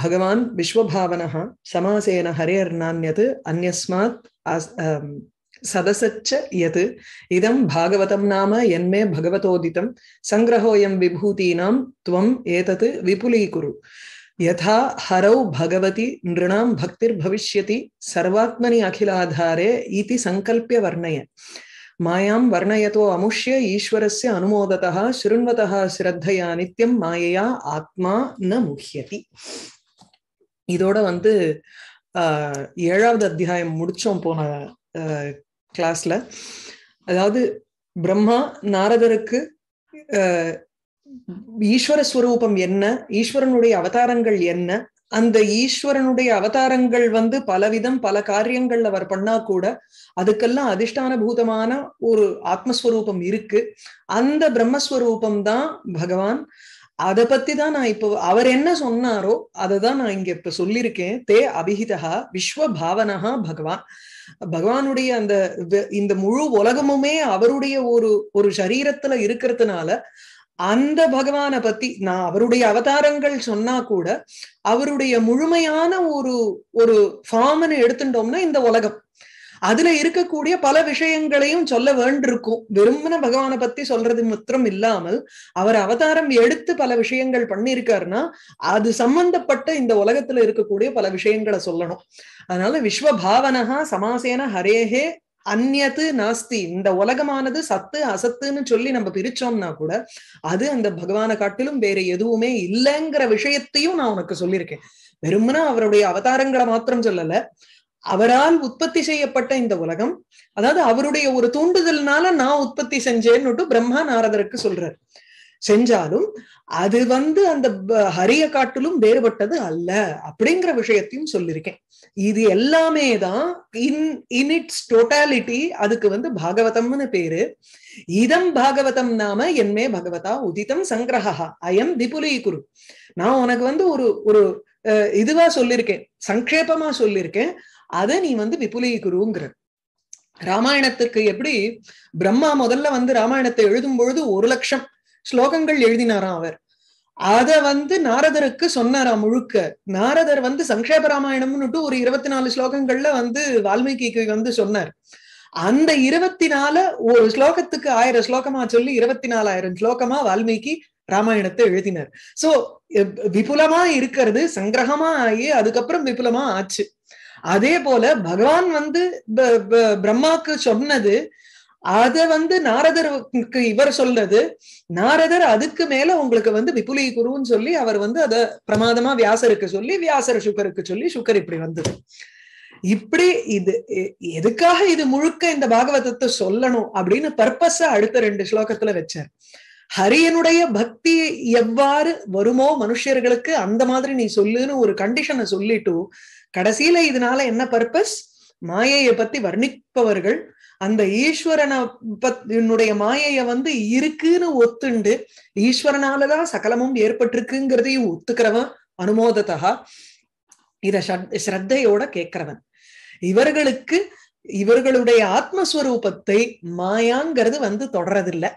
பகவான் விஸ்வபாவன சமாசேன ஹரேர் நானியது அந்யஸ்மாத் சதசச்ச யத் இதம் பாகவதம் நாம என்மே பகவதோதிதம் சங்கிரகோயம் விபூதீனாம் துவம் ஏதது விபுலீகுரு யதா ஹரௌ பகவதி நிருணாம் பக்திர் பவிஷ்யதி சர்வாத்மனி அகிலாதாரே இதி சங்கல்பிய வர்ணய மாயாம் வர்ணயதோ அமுஷ்ய ஈஸ்வரஸ்ய அனுமோதத்தா சிருண்வதா சிரத்தையா நித்தியம் மாயையா ஆத்மா ந முக்கியதி இதோட வந்து ஆஹ் ஏழாவது அத்தியாயம் முடிச்சோம் போன கிளாஸ்ல அதாவது பிரம்மா நாரதருக்கு ஈஸ்வர ஸ்வரூபம் என்ன ஈஸ்வரனுடைய அவதாரங்கள் என்ன அந்த ஈஸ்வரனுடைய அவதாரங்கள் வந்து பலவிதம் பல காரியங்கள் அவர் பண்ணா கூட அதுக்கெல்லாம் அதிர்ஷ்டான பூதமான ஒரு ஆத்மஸ்வரூபம் இருக்கு அந்த பிரம்மஸ்வரூபம் தான் பகவான் அதை பத்தி தான் நான் இப்போ அவர் என்ன சொன்னாரோ அதை தான் நான் இங்க இப்ப சொல்லியிருக்கேன் தே அபிஹிதா விஸ்வ பாவனஹா பகவான் பகவானுடைய அந்த இந்த முழு உலகமுமே அவருடைய ஒரு ஒரு சரீரத்துல இருக்கிறதுனால அந்த பகவான பத்தி நான் அவருடைய அவதாரங்கள் சொன்னா கூட அவருடைய முழுமையான ஒரு ஒரு ஃபார்ம்னு எடுத்துட்டோம்னா இந்த உலகம் அதுல இருக்கக்கூடிய பல விஷயங்களையும் சொல்ல வேண்டிருக்கும் வெறுமன பகவானை பத்தி சொல்றது மாத்திரம் இல்லாமல் அவர் அவதாரம் எடுத்து பல விஷயங்கள் பண்ணியிருக்காருன்னா அது சம்பந்தப்பட்ட இந்த உலகத்துல இருக்கக்கூடிய பல விஷயங்களை சொல்லணும் அதனால விஸ்வபாவனஹா சமாசேன ஹரேஹே அந்நது நாஸ்தி இந்த உலகமானது சத்து அசத்துன்னு சொல்லி நம்ம பிரிச்சோம்னா கூட அது அந்த பகவான காட்டிலும் வேற எதுவுமே இல்லைங்கிற விஷயத்தையும் நான் உனக்கு சொல்லியிருக்கேன் வெறும்னா அவருடைய அவதாரங்களை மாத்திரம் சொல்லல அவரால் உற்பத்தி செய்யப்பட்ட இந்த உலகம் அதாவது அவருடைய ஒரு தூண்டுதல்னால நான் உற்பத்தி செஞ்சேன்னுட்டு பிரம்மா நாரதருக்கு சொல்றாரு செஞ்சாலும் அது வந்து அந்த ஹரிய காட்டிலும் வேறுபட்டது அல்ல அப்படிங்கிற விஷயத்தையும் சொல்லியிருக்கேன் இது எல்லாமே தான் இன் இன் இட்ஸ் டோட்டாலிட்டி அதுக்கு வந்து பாகவதம்னு பேரு இதம் பாகவதம் நாம என்மே பகவதா உதிதம் சங்கிரகா அயம் திபுலி குரு நான் உனக்கு வந்து ஒரு ஒரு இதுவா சொல்லியிருக்கேன் சங்கேபமா சொல்லியிருக்கேன் அதை நீ வந்து விபுலி குருங்கிற ராமாயணத்துக்கு எப்படி பிரம்மா முதல்ல வந்து ராமாயணத்தை எழுதும் பொழுது ஒரு லட்சம் ஸ்லோகங்கள் எழுதினாராம் அவர் அத வந்து நாரதருக்கு சொன்னாரா முழுக்க நாரதர் வந்து சங்கேப ராமாயணம்னுட்டு ஒரு இருபத்தி நாலு ஸ்லோகங்கள்ல வந்து வால்மீகிக்கு வந்து சொன்னார் அந்த இருபத்தி நாலு ஒரு ஸ்லோகத்துக்கு ஆயிரம் ஸ்லோகமா சொல்லி இருபத்தி நாலாயிரம் ஸ்லோகமா வால்மீகி ராமாயணத்தை எழுதினார் சோ விபுலமா இருக்கிறது சங்கிரகமா ஆகி அதுக்கப்புறம் விபுலமா ஆச்சு அதே போல பகவான் வந்து பிரம்மாக்கு சொன்னது அத வந்து நாரதருக்கு இவர் சொல்றது நாரதர் அதுக்கு மேல உங்களுக்கு வந்து விபுலி குருன்னு சொல்லி அவர் வந்து அத பிரமாதமா வியாசருக்கு சொல்லி வியாசர் சுக்கருக்கு சொல்லி சுக்கர் இப்படி வந்தது இப்படி இது எதுக்காக இது முழுக்க இந்த பாகவதத்தை சொல்லணும் அப்படின்னு பர்பஸ அடுத்த ரெண்டு ஸ்லோகத்துல வச்சார் ஹரியனுடைய பக்தி எவ்வாறு வருமோ மனுஷர்களுக்கு அந்த மாதிரி நீ சொல்லுன்னு ஒரு கண்டிஷனை சொல்லிட்டு கடைசியில இதனால என்ன பர்பஸ் மாயையை பத்தி வர்ணிப்பவர்கள் அந்த ஈஸ்வரனை என்னுடைய மாயைய வந்து இருக்குன்னு ஒத்துண்டு ஈஸ்வரனாலதான் சகலமும் ஏற்பட்டிருக்குங்கிறதையும் ஒத்துக்கிறவன் அனுமோதத்தா இத ஸ்ரத்தையோட கேட்கிறவன் இவர்களுக்கு இவர்களுடைய ஆத்மஸ்வரூபத்தை மாயாங்கிறது வந்து தொடரதில்லை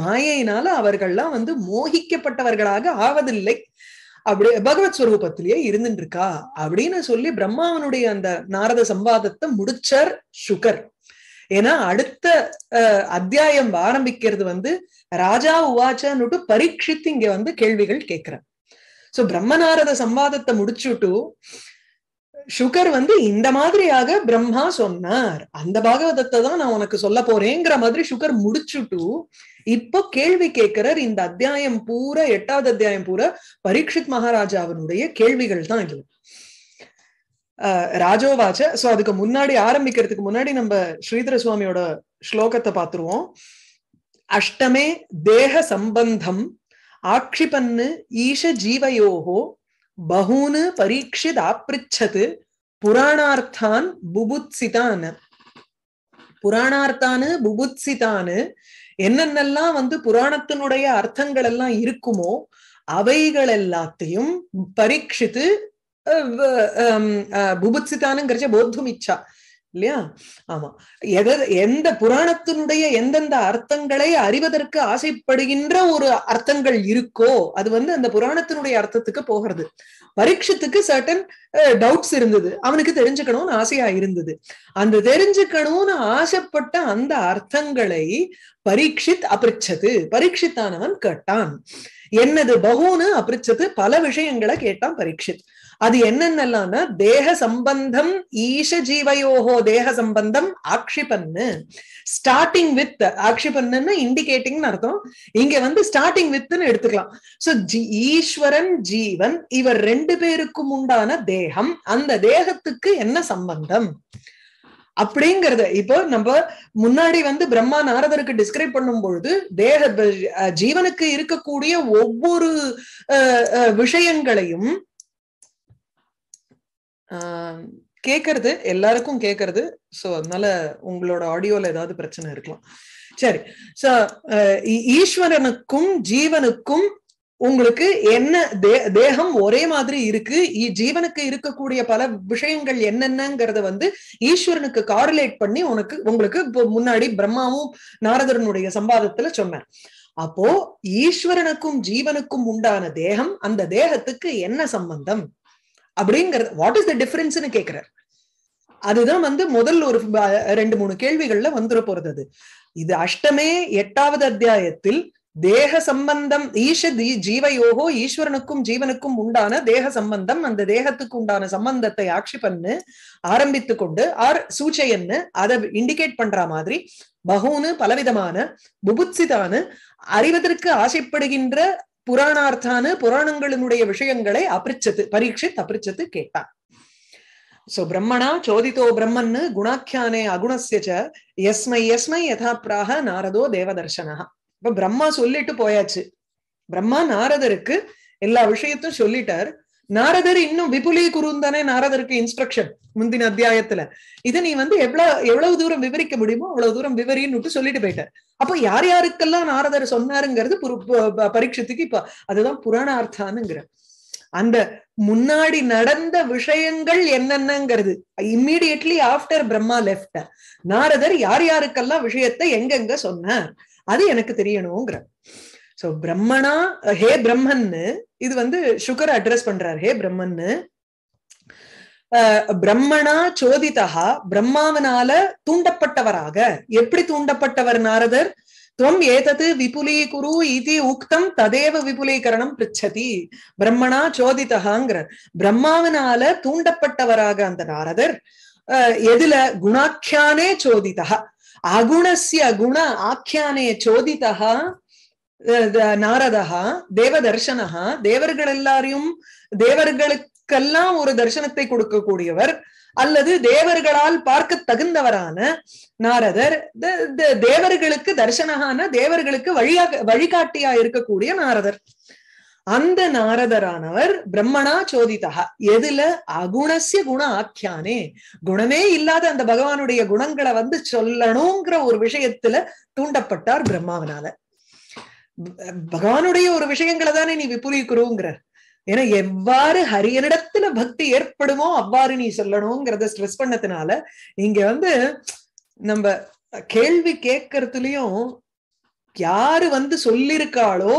மாயையினால அவர்கள்லாம் வந்து மோகிக்கப்பட்டவர்களாக ஆவதில்லை அப்படி பகவத் ஸ்வரூபத்திலேயே இருந்துட்டு இருக்கா அப்படின்னு சொல்லி பிரம்மாவனுடைய அந்த நாரத சம்பாதத்தை முடிச்சார் சுகர் ஏன்னா அடுத்த அத்தியாயம் ஆரம்பிக்கிறது வந்து ராஜா உவாச்சான்னுட்டு பரீட்சித்து இங்க வந்து கேள்விகள் கேட்கிறேன் சோ பிரம்மநாரத சம்பாதத்தை முடிச்சுட்டு சுகர் வந்து இந்த மாதிரியாக பிரம்மா சொன்னார் அந்த பாகவதத்தை தான் நான் உனக்கு சொல்ல போறேங்கிற மாதிரி சுகர் முடிச்சுட்டு இப்போ கேள்வி கேட்கிறார் இந்த அத்தியாயம் பூரா எட்டாவது அத்தியாயம் பூரா பரீட்சித் மகாராஜாவினுடைய கேள்விகள் தான் இது ராஜோவாச்ச சோ அதுக்கு முன்னாடி ஆரம்பிக்கிறதுக்கு முன்னாடி நம்ம ஸ்ரீதர சுவாமியோட ஸ்லோகத்தை பார்த்துருவோம் அஷ்டமே தேக சம்பந்தம் ஆக்ஷிபன்னு ஈஷ ஜீவயோகோ பகூனு பரீட்சித் ஆப்ரிச்சது புராணார்த்தான் புபுத்சிதான் புராணார்த்தானு புபுத்சிதானு என்னென்னலாம் வந்து புராணத்தினுடைய அர்த்தங்கள் எல்லாம் இருக்குமோ அவைகள் எல்லாத்தையும் பரீட்சித்து புபுத்சிதானுங்கிறச்ச போத்தும் இச்சா இல்லையா ஆமா எத எந்த புராணத்தினுடைய எந்தெந்த அர்த்தங்களை அறிவதற்கு ஆசைப்படுகின்ற ஒரு அர்த்தங்கள் இருக்கோ அது வந்து அந்த புராணத்தினுடைய அர்த்தத்துக்கு போகிறது பரீட்சத்துக்கு சர்டன் டவுட்ஸ் இருந்தது அவனுக்கு தெரிஞ்சுக்கணும்னு ஆசையா இருந்தது அந்த தெரிஞ்சுக்கணும்னு ஆசைப்பட்ட அந்த அர்த்தங்களை பரீட்சித் அபிரிச்சது பரீட்சித்தானவன் கேட்டான் என்னது பகுன்னு அபிரிச்சது பல விஷயங்களை கேட்டான் பரீட்சித் அது என்னென்னலாம்னா தேக சம்பந்தம் ஈஷ ஜீவயோகோ தேக சம்பந்தம் ஆக்ஷிபன்னு ஸ்டார்டிங் வித் ஆக்ஷிபன்னு இண்டிகேட்டிங்னு அர்த்தம் இங்க வந்து ஸ்டார்டிங் வித்னு எடுத்துக்கலாம் சோ ஈஸ்வரன் ஜீவன் இவர் ரெண்டு பேருக்கும் உண்டான தேகம் அந்த தேகத்துக்கு என்ன சம்பந்தம் அப்படிங்கறத இப்போ நம்ம முன்னாடி வந்து பிரம்மா நாரதருக்கு டிஸ்கிரைப் பண்ணும் பொழுது தேக ஜீவனுக்கு இருக்கக்கூடிய ஒவ்வொரு விஷயங்களையும் கேட்கறது எல்லாருக்கும் கேட்கறது ஸோ அதனால உங்களோட ஆடியோல ஏதாவது பிரச்சனை இருக்கலாம் சரி ஸோ ஈஸ்வரனுக்கும் ஜீவனுக்கும் உங்களுக்கு என்ன தே தேகம் ஒரே மாதிரி இருக்கு ஜீவனுக்கு இருக்கக்கூடிய பல விஷயங்கள் என்னென்னங்கிறத வந்து ஈஸ்வரனுக்கு காரிலேட் பண்ணி உனக்கு உங்களுக்கு இப்போ முன்னாடி பிரம்மாவும் நாரதரனுடைய சம்பாதத்துல சொன்னேன் அப்போ ஈஸ்வரனுக்கும் ஜீவனுக்கும் உண்டான தேகம் அந்த தேகத்துக்கு என்ன சம்பந்தம் அப்படிங்கறது வாட் இஸ் த டிஃபரன்ஸ்னு கேக்குறார் அதுதான் வந்து முதல் ஒரு ரெண்டு மூணு கேள்விகள்ல வந்துட போறது அது இது அஷ்டமே எட்டாவது அத்தியாயத்தில் தேக சம்பந்தம் ஈஷ ஜீவயோகோ ஈஸ்வரனுக்கும் ஜீவனுக்கும் உண்டான தேக சம்பந்தம் அந்த தேகத்துக்கு உண்டான சம்பந்தத்தை பண்ணு ஆரம்பித்து கொண்டு ஆர் சூச்சையன்னு அதை இண்டிகேட் பண்ற மாதிரி பகுனு பலவிதமான புபுத்சிதானு அறிவதற்கு ஆசைப்படுகின்ற புராணார்த்தான புராணங்களினுடைய விஷயங்களை அபிரிச்சத்து பரீட்சித் அபிரிச்சத்து கேட்டான் சோ பிரம்மணா சோதித்தோ பிரம்மன் குணாக்கியானே அகுணசியச்ச எஸ்மை எஸ்மை யதா பிராக நாரதோ தேவதர்சனா இப்ப பிரம்மா சொல்லிட்டு போயாச்சு பிரம்மா நாரதருக்கு எல்லா விஷயத்தையும் சொல்லிட்டார் நாரதர் இன்னும் விபுலி குருந்தானே நாரதருக்கு இன்ஸ்ட்ரக்ஷன் முந்தின அத்தியாயத்துல இதை நீ வந்து எவ்வளவு எவ்வளவு தூரம் விவரிக்க முடியுமோ அவ்வளவு தூரம் விவரின்னு விட்டு சொல்லிட்டு போயிட்டார் அப்ப யார் யாருக்கெல்லாம் நாரதர் சொன்னாருங்கிறது பரீட்சத்துக்கு இப்ப அதுதான் புராண அர்த்தானுங்கிற அந்த முன்னாடி நடந்த விஷயங்கள் என்னென்னங்கிறது இம்மீடியட்லி ஆஃப்டர் பிரம்மா லெப்ட நாரதர் யார் யாருக்கெல்லாம் விஷயத்தை எங்கெங்க சொன்னார் அது எனக்கு தெரியணுங்கிற சோ பிரம்மனா ஹே பிரம்மன்னு இது வந்து சுகர் அட்ரஸ் பண்றாரு ஹே பிரம்மன் பிரம்மணா சோதிதா பிரம்மாவனால தூண்டப்பட்டவராக எப்படி தூண்டப்பட்டவர் நாரதர் துவம் ஏதது குரு இது உக்தம் ததேவ விபுலீகரணம் பிரச்சதி பிரம்மணா சோதிதாங்கிறார் பிரம்மாவனால தூண்டப்பட்டவராக அந்த நாரதர் எதுல குணாக்கியானே சோதிதா அகுணசிய குண ஆக்கியானே சோதிதா நாரதா தேவதர்சனஹா தேவர்கள் எல்லாரையும் தேவர்களுக்கெல்லாம் ஒரு தரிசனத்தை கொடுக்கக்கூடியவர் அல்லது தேவர்களால் பார்க்க தகுந்தவரான நாரதர் தேவர்களுக்கு தர்சனகான தேவர்களுக்கு வழியா வழிகாட்டியா இருக்கக்கூடிய நாரதர் அந்த நாரதரானவர் பிரம்மணா சோதிதா எதுல அகுணசிய குண ஆக்கியானே குணமே இல்லாத அந்த பகவானுடைய குணங்களை வந்து சொல்லணுங்கிற ஒரு விஷயத்துல தூண்டப்பட்டார் பிரம்மாவனால பகவானுடைய ஒரு விஷயங்களை தானே நீ விபுலீக்குறோங்கிறார் ஏன்னா எவ்வாறு ஹரியனிடத்துல பக்தி ஏற்படுமோ அவ்வாறு நீ சொல்லணுங்கிறத ஸ்ட்ரெஸ் பண்ணதுனால இங்க வந்து நம்ம கேள்வி கேட்கறதுலயும் யாரு வந்து சொல்லிருக்காளோ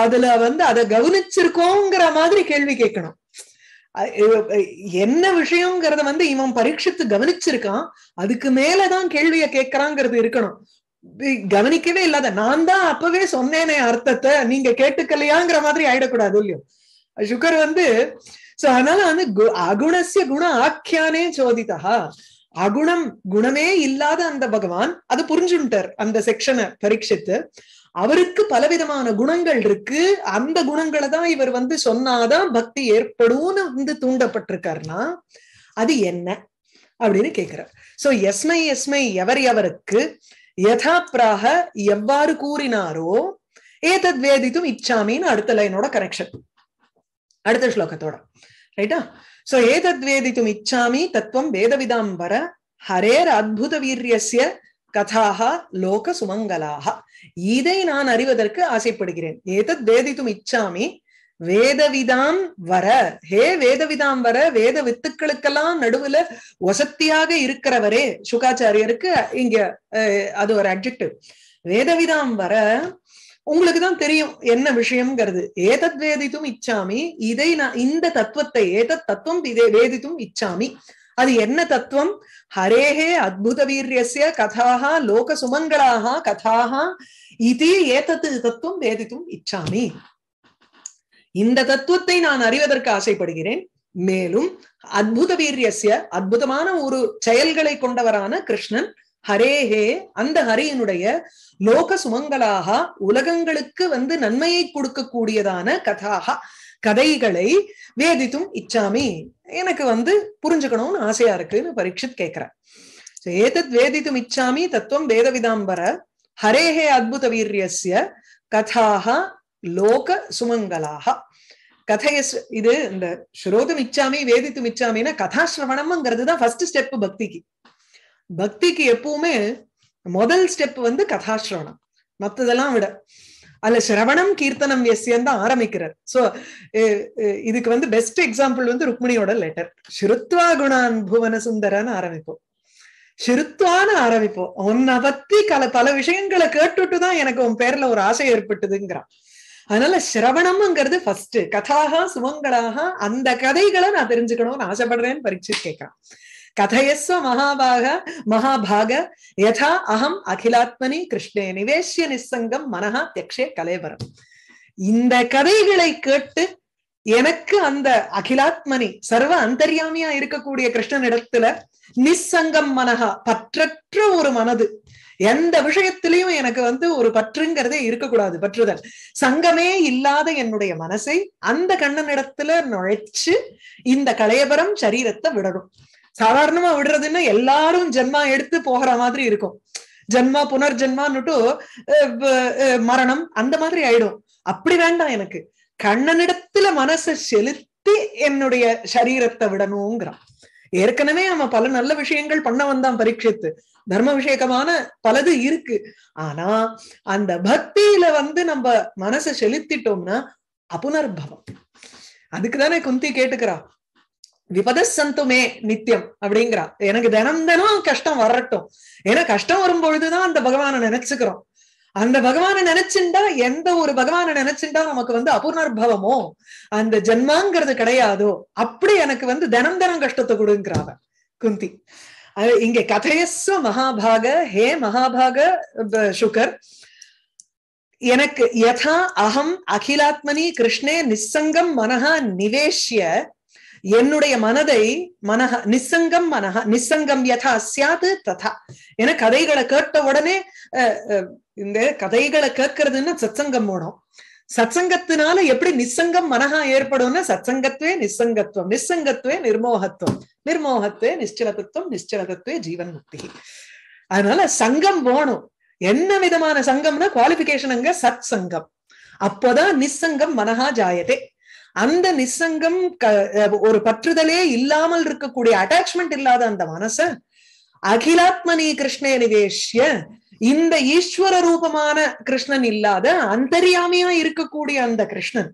அதுல வந்து அதை கவனிச்சிருக்கோங்கிற மாதிரி கேள்வி கேட்கணும் என்ன விஷயங்கிறத வந்து இவன் பரீட்சித்து கவனிச்சிருக்கான் அதுக்கு மேலதான் கேள்விய கேட்கறாங்கிறது இருக்கணும் கவனிக்கவே இல்லாத நான் தான் அப்பவே சொன்னேனே அர்த்தத்தை நீங்க கேட்டுக்கலையாங்கிற மாதிரி ஆயிடக்கூடாது இல்லையோ சுகர் வந்து சோ அதனால வந்து அகுணசிய குண ஆக்கியானே சோதித்தா அகுணம் குணமே இல்லாத அந்த பகவான் அது புரிஞ்சுட்டார் அந்த செக்ஷனை பரீட்சித்து அவருக்கு பலவிதமான குணங்கள் இருக்கு அந்த குணங்களை தான் இவர் வந்து சொன்னாதான் பக்தி ஏற்படும்னு வந்து தூண்டப்பட்டிருக்காருன்னா அது என்ன அப்படின்னு கேக்குறார் சோ எஸ்மை எஸ்மை எவர் எவருக்கு யதா பிராக எவ்வாறு கூறினாரோ ஏதத் வேதித்தும் இச்சாமின்னு அடுத்த லைனோட கனெக்ஷன் அடுத்த ஸ்லோகத்தோட ரைட்டா சோ ஏதத் வேதித்தும் இச்சாமி தத்துவம் வேதவிதாம் வர ஹரேர் அத்புத வீரியசிய கதாக லோக சுமங்கலாக இதை நான் அறிவதற்கு ஆசைப்படுகிறேன் ஏதத் வேதித்தும் இச்சாமி வேதவிதாம் வர ஹே வேதவிதாம் வர வேத வித்துக்களுக்கெல்லாம் நடுவுல ஒசத்தியாக இருக்கிறவரே சுகாச்சாரியருக்கு இங்க அது ஒரு அப்ஜெக்டிவ் வேதவிதாம் வர உங்களுக்கு தான் தெரியும் என்ன விஷயம்ங்கிறது ஏதத் வேதித்தும் இச்சாமி இதை நான் இந்த தத்துவத்தை ஏதத் தத்துவம் இதை வேதித்தும் இச்சாமி அது என்ன தத்துவம் ஹரேஹே அத்புத வீரியசிய கதாக லோக சுமங்களாக கதாக இது ஏதத்து தத்துவம் வேதித்தும் இச்சாமி இந்த தத்துவத்தை நான் அறிவதற்கு ஆசைப்படுகிறேன் மேலும் அத்புத வீரியசிய அற்புதமான ஒரு செயல்களை கொண்டவரான கிருஷ்ணன் ஹரேஹே அந்த ஹரியினுடைய லோக சுமங்களாக உலகங்களுக்கு வந்து நன்மையை கொடுக்கக்கூடியதான கதாக கதைகளை வேதித்தும் இச்சாமி எனக்கு வந்து புரிஞ்சுக்கணும்னு ஆசையா இருக்குன்னு பரீட்சித் கேட்கிறேன் ஏதத் வேதித்தும் இச்சாமி தத்துவம் வேதவிதாம்பர ஹரேஹே அத்புத வீரியசிய கதாக லோக சுமங்களாக கதைய இது இந்த ஸ்ரோதம் இச்சாமி வேதித்தும் இச்சாமின்னா கதாசிரவணம்ங்கிறது தான் ஃபர்ஸ்ட் ஸ்டெப் பக்திக்கு பக்திக்கு எப்பவுமே முதல் ஸ்டெப் வந்து கதாசிரவணம் மத்ததெல்லாம் விட அல்ல சிரவணம் கீர்த்தனம் எஸ்யன் தான் ஆரம்பிக்கிறார் சோ இதுக்கு வந்து பெஸ்ட் எக்ஸாம்பிள் வந்து ருக்மிணியோட லெட்டர் சிறுத்வா குணான் புவன சுந்தரன்னு ஆரம்பிப்போம் சிறுத்வான்னு ஆரம்பிப்போம் உன்னை பத்தி கல பல விஷயங்களை கேட்டுட்டு தான் எனக்கு உன் பேர்ல ஒரு ஆசை ஏற்பட்டுதுங்கிறான் அதனால சிரவணம்ங்கிறது ஃபர்ஸ்ட் கதாக சுமங்களாக அந்த கதைகளை நான் தெரிஞ்சுக்கணும்னு ஆசைப்படுறேன்னு பரீட்சை கேட்கிறான் கதையஸ்வ மகாபாக மகாபாக யதா அகம் அகிலாத்மனி கிருஷ்ணே நிவேசிய நிசங்கம் மனஹா தியக்ஷே கலேவரம் இந்த கதைகளை கேட்டு எனக்கு அந்த அகிலாத்மனி சர்வ அந்தர்யாமியா இருக்கக்கூடிய கிருஷ்ணனிடத்துல நிசங்கம் மனஹா பற்றற்ற ஒரு மனது எந்த விஷயத்திலையும் எனக்கு வந்து ஒரு பற்றுங்கிறதே இருக்கக்கூடாது பற்றுதல் சங்கமே இல்லாத என்னுடைய மனசை அந்த கண்ணனிடத்துல நுழைச்சு இந்த களையபரம் சரீரத்தை விடணும் சாதாரணமா விடுறதுன்னு எல்லாரும் ஜென்மா எடுத்து போகிற மாதிரி இருக்கும் ஜென்மா புனர்ஜென்மான்னுட்டு மரணம் அந்த மாதிரி ஆயிடும் அப்படி வேண்டாம் எனக்கு கண்ணனிடத்துல மனசை செலுத்தி என்னுடைய சரீரத்தை விடணுங்கிறான் ஏற்கனவே அவன் பல நல்ல விஷயங்கள் பண்ண வந்தான் பரீட்சத்து தர்ம விஷயகமான பலது இருக்கு ஆனா அந்த பக்தியில வந்து நம்ம மனசை செலுத்திட்டோம்னா அபுனர்பவம் அதுக்குதானே குந்தி கேட்டுக்கிறா விபத சந்துமே நித்தியம் அப்படிங்கிறா எனக்கு தினம் தினம் கஷ்டம் வரட்டும் ஏன்னா கஷ்டம் வரும் பொழுதுதான் அந்த பகவானை நினைச்சுக்கிறோம் அந்த பகவானை நினைச்சுண்டா எந்த ஒரு பகவானை நினைச்சுண்டா நமக்கு வந்து அபூர்ணர்பவமோ அந்த ஜென்மாங்கிறது கிடையாதோ அப்படி எனக்கு வந்து தினம் தினம் கஷ்டத்தை கொடுங்கிறாவ குந்தி இங்க கதையஸ்வ மகாபாக ஹே மகாபாக சுகர் எனக்கு யதா அகம் அகிலாத்மனி கிருஷ்ணே நிசங்கம் மனஹா நிவேஷ்ய என்னுடைய மனதை மனக நிசங்கம் மனக நிசங்கம் யதா சியாது ததா ஏன்னா கதைகளை கேட்ட உடனே இந்த கதைகளை கேட்கறதுன்னா சச்சங்கம் ஓடும் சச்சங்கத்தினால எப்படி நிசங்கம் மனகா ஏற்படும்னா சச்சங்கத்துவே நிசங்கத்துவம் நிசங்கத்துவே நிர்மோகத்துவம் நிர்மோகத்துவே நிச்சலகத்துவம் நிச்சலகத்துவே ஜீவன் முக்தி அதனால சங்கம் போகணும் என்ன விதமான சங்கம்னா குவாலிபிகேஷன் அங்க சத் சங்கம் அப்போதான் நிசங்கம் மனஹா ஜாயதே அந்த நிசங்கம் ஒரு பற்றுதலே இல்லாமல் இருக்கக்கூடிய அட்டாச்மெண்ட் இல்லாத அந்த மனச அகிலாத்மனி கிருஷ்ண நிவேஷ்ய இந்த ஈஸ்வர ரூபமான கிருஷ்ணன் இல்லாத அந்தரியாமையா இருக்கக்கூடிய அந்த கிருஷ்ணன்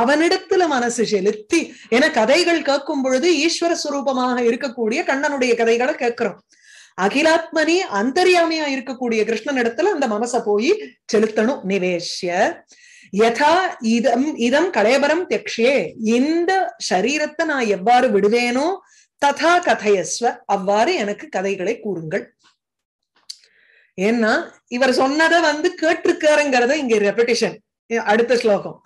அவனிடத்துல மனசு செலுத்தி என கதைகள் கேட்கும் பொழுது ஈஸ்வர சுரூபமாக இருக்கக்கூடிய கண்ணனுடைய கதைகளை கேட்கிறோம் அகிலாத்மனி அந்தரியாமையா இருக்கக்கூடிய கிருஷ்ணன் இடத்துல அந்த மனசை போய் செலுத்தணும் நிவேஷ்ய யதா இதம் இதம் கலையபரம் தெக்ஷே இந்த சரீரத்தை நான் எவ்வாறு விடுவேனோ ததா கதையஸ்வ அவ்வாறு எனக்கு கதைகளை கூறுங்கள் ஏன்னா இவர் சொன்னதை வந்து கேட்டிருக்காருங்கிறத இங்க ரெப்படிஷன் அடுத்த ஸ்லோகம்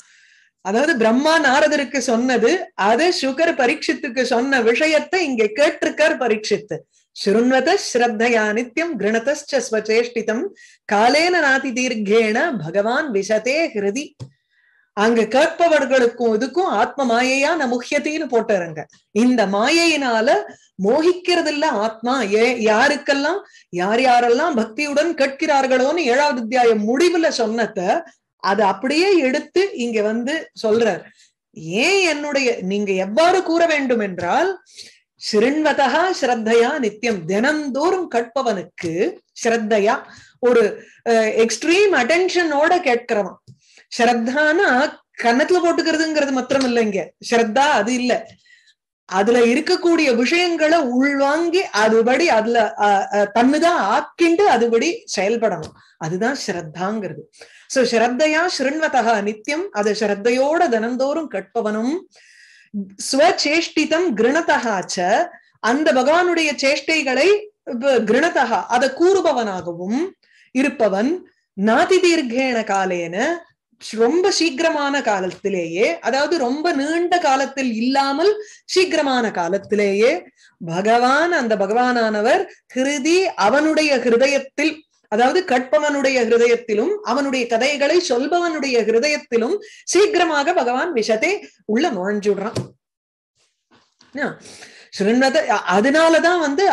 அதாவது பிரம்மா நாரதருக்கு சொன்னது அது சுகர் பரீட்சித்துக்கு சொன்ன விஷயத்தை இங்க கேட்டிருக்கார் பரீட்சித்து சுருண்வத ஸ்ரத்தையா நித்தியம் கிருணதஸ்வச்சேஷ்டிதம் காலேன நாதி தீர்க்கேன பகவான் விசதே ஹிருதி அங்க கேட்பவர்களுக்கும் இதுக்கும் ஆத்ம மாயையா ந முக்கியத்தின்னு போட்டுறங்க இந்த மாயையினால மோகிக்கிறது இல்ல ஆத்மா ஏ யாருக்கெல்லாம் யார் யாரெல்லாம் பக்தியுடன் கேட்கிறார்களோன்னு ஏழாவது அத்தியாயம் முடிவுல சொன்னத அது அப்படியே எடுத்து இங்க வந்து சொல்றார் ஏன் என்னுடைய நீங்க எவ்வாறு கூற வேண்டும் என்றால் சிறுண்வதா ஸ்ரத்தையா நித்தியம் தினந்தோறும் கற்பவனுக்கு ஸ்ரத்தையா ஒரு எக்ஸ்ட்ரீம் அட்டென்ஷனோட கேட்கிறவன் ஸ்ரத்தானா கன்னத்துல போட்டுக்கிறதுங்கிறது மாத்திரம் இல்லைங்க ஸ்ரத்தா அது இல்ல அதுல இருக்கக்கூடிய விஷயங்களை உள்வாங்கி அதுபடி அதுல தன்னுதான் ஆக்கிண்டு அதுபடி செயல்படணும் அதுதான் ஸ்ரத்தாங்கிறது சோ ஸ்ரத்தையா ஸ்ருண்வதா நித்தியம் அதை ஸ்ரத்தையோட தனந்தோறும் கற்பவனும் ஸ்வச்சேஷ்டிதம் கிருணத்தகாச்ச அந்த பகவானுடைய சேஷ்டைகளை கிருணத்தகா அத கூறுபவனாகவும் இருப்பவன் நாதி தீர்கேன காலேன ரொம்ப சீக்கிரமான காலத்திலேயே அதாவது ரொம்ப நீண்ட காலத்தில் இல்லாமல் சீக்கிரமான காலத்திலேயே பகவான் அந்த பகவானானவர் ஹிருதி அவனுடைய ஹிருதயத்தில் அதாவது கற்பவனுடைய ஹிருதயத்திலும் அவனுடைய கதைகளை சொல்பவனுடைய ஹிருதயத்திலும் சீக்கிரமாக பகவான் விஷத்தை உள்ள நுழைஞ்சுடுறான் ஸ்ருண்வத அதனாலதான் வந்து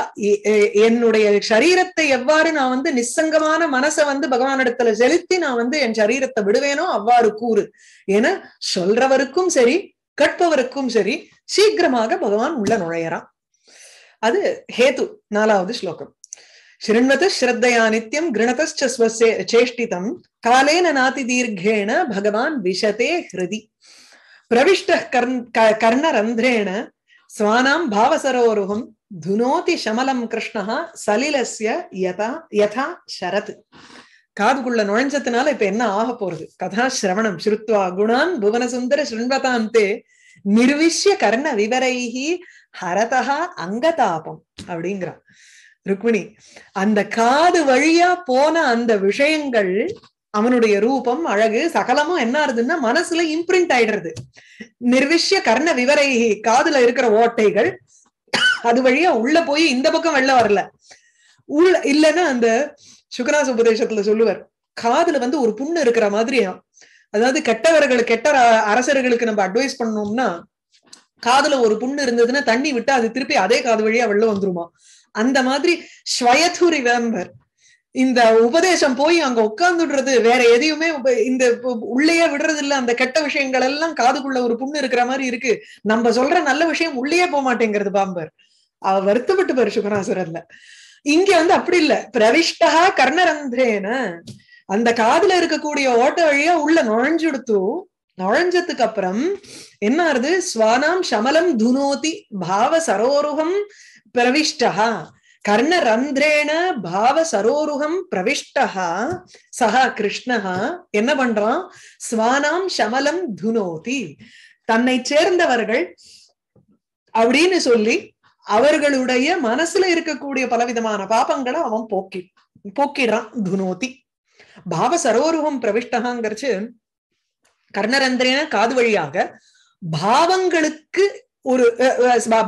என்னுடைய சரீரத்தை எவ்வாறு நான் வந்து நிசங்கமான மனசை வந்து பகவானிடத்துல செலுத்தி நான் வந்து என் சரீரத்தை விடுவேனோ அவ்வாறு கூறு என சொல்றவருக்கும் சரி கற்பவருக்கும் சரி சீக்கிரமாக பகவான் உள்ள நுழையறான் அது ஹேது நாலாவது ஸ்லோகம் శృణ్వత நித்தியம் నిత్యం గృణతశ్చ చేష్టితం కాలేన నాతి దీర్ఘేణ భగవాన్ విశతే హృది ప్రవిష్ట కర్ణరంధ్రేణ பாவசரோருகம் துனோதி சமலம் கிருஷ்ணா சலிலசிய யதா யதா சரத் காதுக்குள்ள நுழைஞ்சதுனால இப்ப என்ன ஆக போறது கதா சிரவணம் ஸ்ருத்வா குணான் புவனசுந்தர ஸ்ருண்வதாந்தே நிர்விஷ்ய கர்ண விவரைஹி ஹரதா அங்கதாபம் அப்படிங்கிறான் ருக்மிணி அந்த காது வழியா போன அந்த விஷயங்கள் அவனுடைய ரூபம் அழகு சகலமும் என்ன ஆகுதுன்னா மனசுல இம்ப்ரிண்ட் ஆயிடுறது நிர்விஷ்ய கர்ண விவரை காதுல இருக்கிற ஓட்டைகள் அது வழியா உள்ள போய் இந்த பக்கம் வெளில வரல உள்ள இல்லைன்னா அந்த சுகநாச உபதேசத்துல சொல்லுவார் காதுல வந்து ஒரு புண்ணு இருக்கிற மாதிரியா அதாவது கெட்டவர்கள் கெட்ட அரசர்களுக்கு நம்ம அட்வைஸ் பண்ணோம்னா காதுல ஒரு புண்ணு இருந்ததுன்னா தண்ணி விட்டு அது திருப்பி அதே காது வழியா வெளில வந்துருமா அந்த மாதிரி ஸ்வயதுரி வேம்பர் இந்த உபதேசம் போய் அங்க உட்கார்ந்துடுறது வேற எதையுமே இந்த உள்ளேயே விடுறது இல்ல அந்த கெட்ட விஷயங்கள் எல்லாம் காதுக்குள்ள ஒரு புண்ணு இருக்கிற மாதிரி இருக்கு நம்ம சொல்ற நல்ல விஷயம் உள்ளேயே போக மாட்டேங்கிறது பாம்பர் அவ வருத்தப்பட்டு பாரு சுகராசுரர்ல இங்க வந்து அப்படி இல்ல பிரவிஷ்டா கர்ணரந்திரேன அந்த காதுல இருக்கக்கூடிய ஓட்ட வழியா உள்ள நுழைஞ்சுடுத்து நுழைஞ்சதுக்கு அப்புறம் என்ன ஆறுது ஸ்வானாம் சமலம் துனோதி பாவ சரோருகம் பிரவிஷ்டா கர்ணரந்திரேண பாவ சரோருகம் பிரவிஷ்டா சஹா கிருஷ்ணஹா என்ன பண்றான் ஸ்வானாம் சமலம் துனோதி தன்னை சேர்ந்தவர்கள் அப்படின்னு சொல்லி அவர்களுடைய மனசுல இருக்கக்கூடிய பலவிதமான பாபங்களை அவன் போக்கி போக்கிடுறான் துனோதி பாவ சரோருகம் பிரவிஷ்டகாங்கிறச்சு கர்ணரந்திரேன காது வழியாக பாவங்களுக்கு ஒரு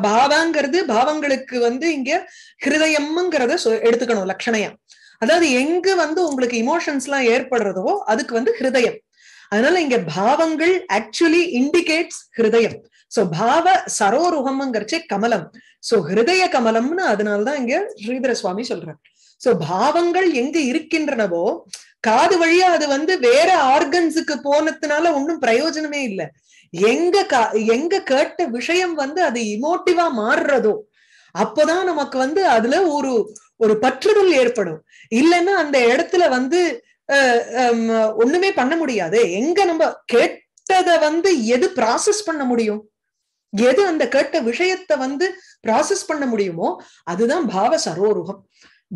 பாவங்கிறது பாவங்களுக்கு வந்து இங்க ஹிருதயம்ங்கிறத எடுத்துக்கணும் லட்சணையா அதாவது எங்க வந்து உங்களுக்கு இமோஷன்ஸ் எல்லாம் ஏற்படுறதோ அதுக்கு வந்து ஹிருதயம் அதனால இங்க பாவங்கள் ஆக்சுவலி இண்டிகேட்ஸ் ஹிருதயம் சோ பாவ சரோருகம்ங்கிறச்சே கமலம் சோ ஹிருதய கமலம்னு அதனாலதான் இங்க ஸ்ரீதர சுவாமி சொல்ற சோ பாவங்கள் எங்க இருக்கின்றனவோ காது வழியா அது வந்து வேற ஆர்கன்ஸுக்கு போனதுனால ஒன்னும் பிரயோஜனமே இல்லை எங்க எங்க கேட்ட விஷயம் வந்து அது இமோட்டிவா மாறுறதோ அப்பதான் நமக்கு வந்து அதுல ஒரு ஒரு பற்றுதல் ஏற்படும் இல்லைன்னா அந்த இடத்துல வந்து ஒண்ணுமே பண்ண முடியாது எங்க நம்ம கேட்டதை வந்து எது ப்ராசஸ் பண்ண முடியும் எது அந்த கேட்ட விஷயத்த வந்து ப்ராசஸ் பண்ண முடியுமோ அதுதான் பாவ சரோருகம்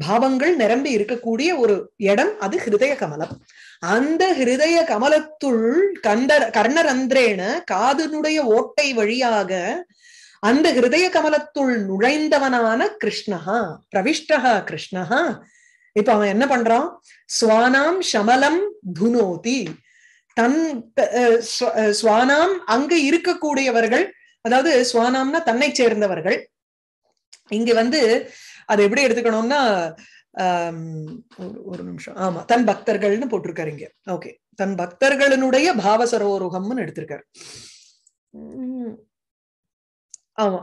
பாவங்கள் நிரம்பி இருக்கக்கூடிய ஒரு இடம் அது ஹிருதய கமலம் அந்த ஹிருதய கமலத்துள் கண்டர் கர்ணரந்திரேன காதனுடைய ஓட்டை வழியாக அந்த ஹிருதய கமலத்துள் நுழைந்தவனான கிருஷ்ணஹா பிரவிஷ்டஹா கிருஷ்ணஹா இப்ப அவன் என்ன பண்றான் சுவானாம் சமலம் துனோதி தன் சுவானாம் அங்க இருக்கக்கூடியவர்கள் அதாவது சுவானாம்னா தன்னை சேர்ந்தவர்கள் இங்க வந்து அதை எப்படி எடுத்துக்கணும்னா ஒரு நிமிஷம் ஆமா தன் பக்தர்கள்னு போட்டிருக்காரு இங்க ஓகே தன் பக்தர்களினுடைய பாவ சரோருகம்னு எடுத்திருக்காரு ஆமா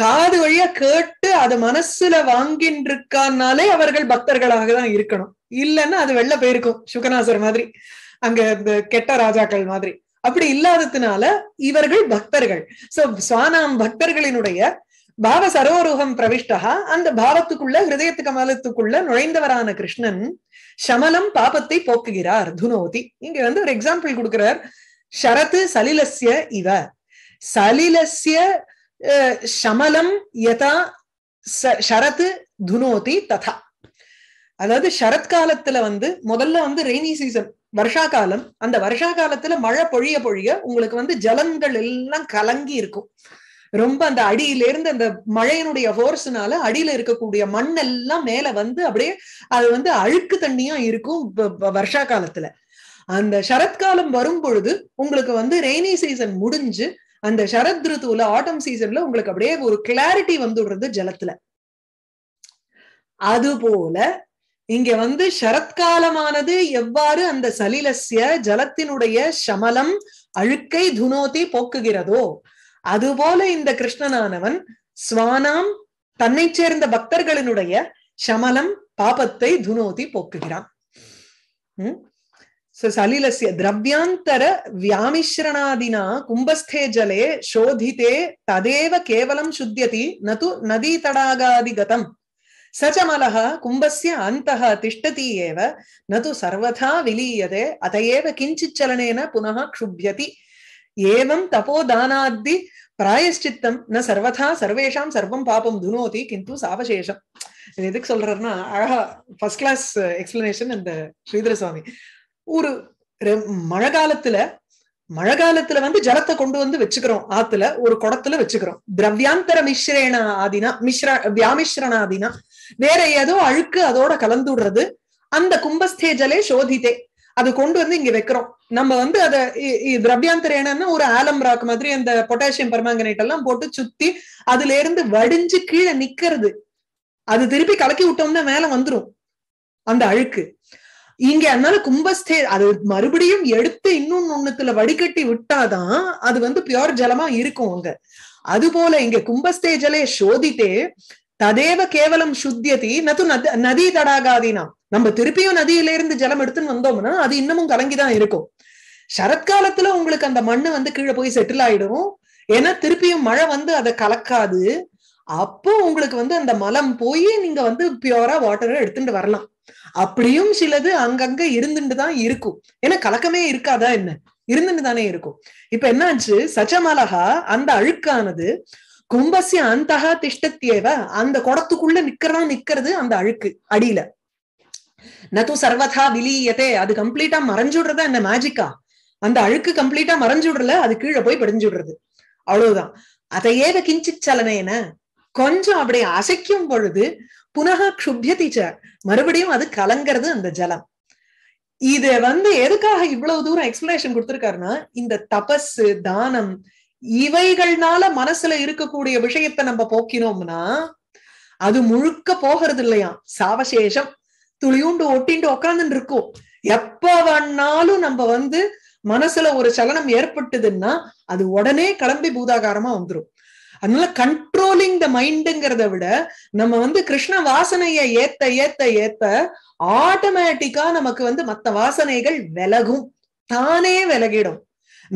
காது வழியா கேட்டு அதை மனசுல வாங்கின்றிருக்கானாலே அவர்கள் பக்தர்களாக தான் இருக்கணும் இல்லைன்னா அது வெளில போயிருக்கும் சுகநாசர் மாதிரி அங்க இந்த கெட்ட ராஜாக்கள் மாதிரி அப்படி இல்லாததுனால இவர்கள் பக்தர்கள் சோ சுவானாம் பக்தர்களினுடைய பாவ சரோரூகம் பிரவிஷ்டா அந்த பாவத்துக்குள்ள ஹிருதயத்து கமலத்துக்குள்ள நுழைந்தவரான கிருஷ்ணன் சமலம் பாபத்தை போக்குகிறார் துனோதி இங்க வந்து ஒரு எக்ஸாம்பிள் கொடுக்கிறார் ஷரத்து சலிலசிய இவ சலிலசிய சமலம் யதா ஷரத் துனோதி ததா அதாவது சரத்காலத்துல வந்து முதல்ல வந்து ரெய்னி சீசன் வருஷா காலம் அந்த வருஷா காலத்துல மழை பொழிய பொழிய உங்களுக்கு வந்து ஜலங்கள் எல்லாம் கலங்கி இருக்கும் ரொம்ப அந்த அடியில இருந்து அந்த மழையினுடைய ஃபோர்ஸ்னால அடியில இருக்கக்கூடிய மண் எல்லாம் மேல வந்து அப்படியே அது வந்து அழுக்கு தண்ணியா இருக்கும் வருஷா காலத்துல அந்த சரத்காலம் வரும் பொழுது உங்களுக்கு வந்து ரெய்னி சீசன் முடிஞ்சு அந்த சரத் ரித்துவுல ஆட்டம் சீசன்ல உங்களுக்கு அப்படியே ஒரு கிளாரிட்டி வந்துடுறது ஜலத்துல அது போல இங்க வந்து சரத்காலமானது எவ்வாறு அந்த சலிலசிய ஜலத்தினுடைய சமலம் அழுக்கை துனோத்தி போக்குகிறதோ அதுபோல இந்த கிருஷ்ணனானவன் ஸ்வானாம் தன்னை சேர்ந்த பக்தர்களினுடைய சமலம் பாபத்தை துனோதி போக்குகிறான் சலிலசிய திரவியாந்தர வியாமிஸ்ரணாதினா கும்பஸ்தே ஜலே சோதிதே ததேவ கேவலம் சுத்தியதி நது நதி தடாகாதி கதம் சச்சமலக கும்பஸ்ய அந்த திஷ்டதி ஏவ நது சர்வதா விலீயதே அதையேவ கிஞ்சிச்சலனேன புனக க்ஷுப்யதி ஏவம் தபோதானாதி பிராயஷ்சித்தம் ந சர்வதா சர்வேஷாம் சர்வம் பாபம் துனோதி கிந்து சாவசேஷம் எதுக்கு சொல்றாருன்னா அழகா ஃபர்ஸ்ட் கிளாஸ் எக்ஸ்பிளனேஷன் இந்த ஸ்ரீதர சுவாமி ஒரு மழை காலத்துல மழை காலத்துல வந்து ஜலத்தை கொண்டு வந்து வச்சுக்கிறோம் ஆத்துல ஒரு குடத்துல வச்சுக்கிறோம் திரவியாந்தர மிஸ்ரேண ஆதினா மிஸ்ரா வியாமிஸ்ரண ஆதினா வேற ஏதோ அழுக்கு அதோட கலந்துடுறது அந்த கும்பஸ்தே ஜலே சோதித்தே அது கொண்டு வந்து இங்க வைக்கிறோம் நம்ம வந்து அதை திரவியாந்தர் என்னன்னா ஒரு ஆலம்ராக் மாதிரி அந்த பொட்டாசியம் பெர்மாங்கனேட் எல்லாம் போட்டு சுத்தி அதுல இருந்து வடிஞ்சு கீழே நிக்கிறது அது திருப்பி கலக்கி விட்டோம்னா மேல வந்துரும் அந்த அழுக்கு இங்க அதனால கும்பஸ்தே அது மறுபடியும் எடுத்து இன்னும் ஒண்ணுத்துல வடிகட்டி விட்டாதான் அது வந்து பியோர் ஜலமா இருக்கும் அங்க அது போல இங்க கும்பஸ்தே ஜலையை சோதித்தே ததேவ கேவலம் சுத்தியதி நது நதி தடாகாதீனா நம்ம திருப்பியும் நதியில இருந்து ஜலம் எடுத்துன்னு வந்தோம்னா அது இன்னமும் கலங்கிதான் இருக்கும் சரத்காலத்துல உங்களுக்கு அந்த மண்ணு வந்து கீழே போய் செட்டில் ஆயிடும் ஏன்னா திருப்பியும் மழை வந்து அதை கலக்காது அப்போ உங்களுக்கு வந்து அந்த மலம் போய் நீங்க வந்து பியூரா வாட்டரை எடுத்துட்டு வரலாம் அப்படியும் சிலது அங்கங்க இருந்துட்டு தான் இருக்கும் ஏன்னா கலக்கமே இருக்காதா என்ன இருந்துட்டு தானே இருக்கும் இப்ப என்னாச்சு சச்சமலகா அந்த அழுக்கானது கும்பசி அந்த திஷ்டத்தியவ அந்த குடத்துக்குள்ள நிக்கிறதா நிக்கிறது அந்த அழுக்கு அடியில நது சர்வதா விலீயதே அது கம்ப்ளீட்டா மறைஞ்சுடுறதா அந்த மேஜிக்கா அந்த அழுக்கு கம்ப்ளீட்டா மறைஞ்சுடுறல அது கீழே போய் படிஞ்சுடுறது அவ்வளவுதான் அதையே கிஞ்சித் சலனேன கொஞ்சம் அப்படி அசைக்கும் பொழுது புனக க்ஷுபியதிச்ச மறுபடியும் அது கலங்கிறது அந்த ஜலம் இது வந்து எதுக்காக இவ்வளவு தூரம் எக்ஸ்பிளேஷன் கொடுத்திருக்காருன்னா இந்த தபஸ் தானம் இவைகள்னால மனசுல இருக்கக்கூடிய விஷயத்த நம்ம போக்கினோம்னா அது முழுக்க போகிறது இல்லையா சாவசேஷம் துளியூண்டு ஒட்டிண்டு உக்காந்துட்டு இருக்கும் எப்ப வேணாலும் நம்ம வந்து மனசுல ஒரு சலனம் ஏற்பட்டுதுன்னா அது உடனே கிளம்பி பூதாகாரமா வந்துடும் அதனால கண்ட்ரோலிங் த மைண்டுங்கிறத விட நம்ம வந்து கிருஷ்ண வாசனைய ஏத்த ஏத்த ஏத்த ஆட்டோமேட்டிக்கா நமக்கு வந்து மத்த வாசனைகள் விலகும் தானே விலகிடும்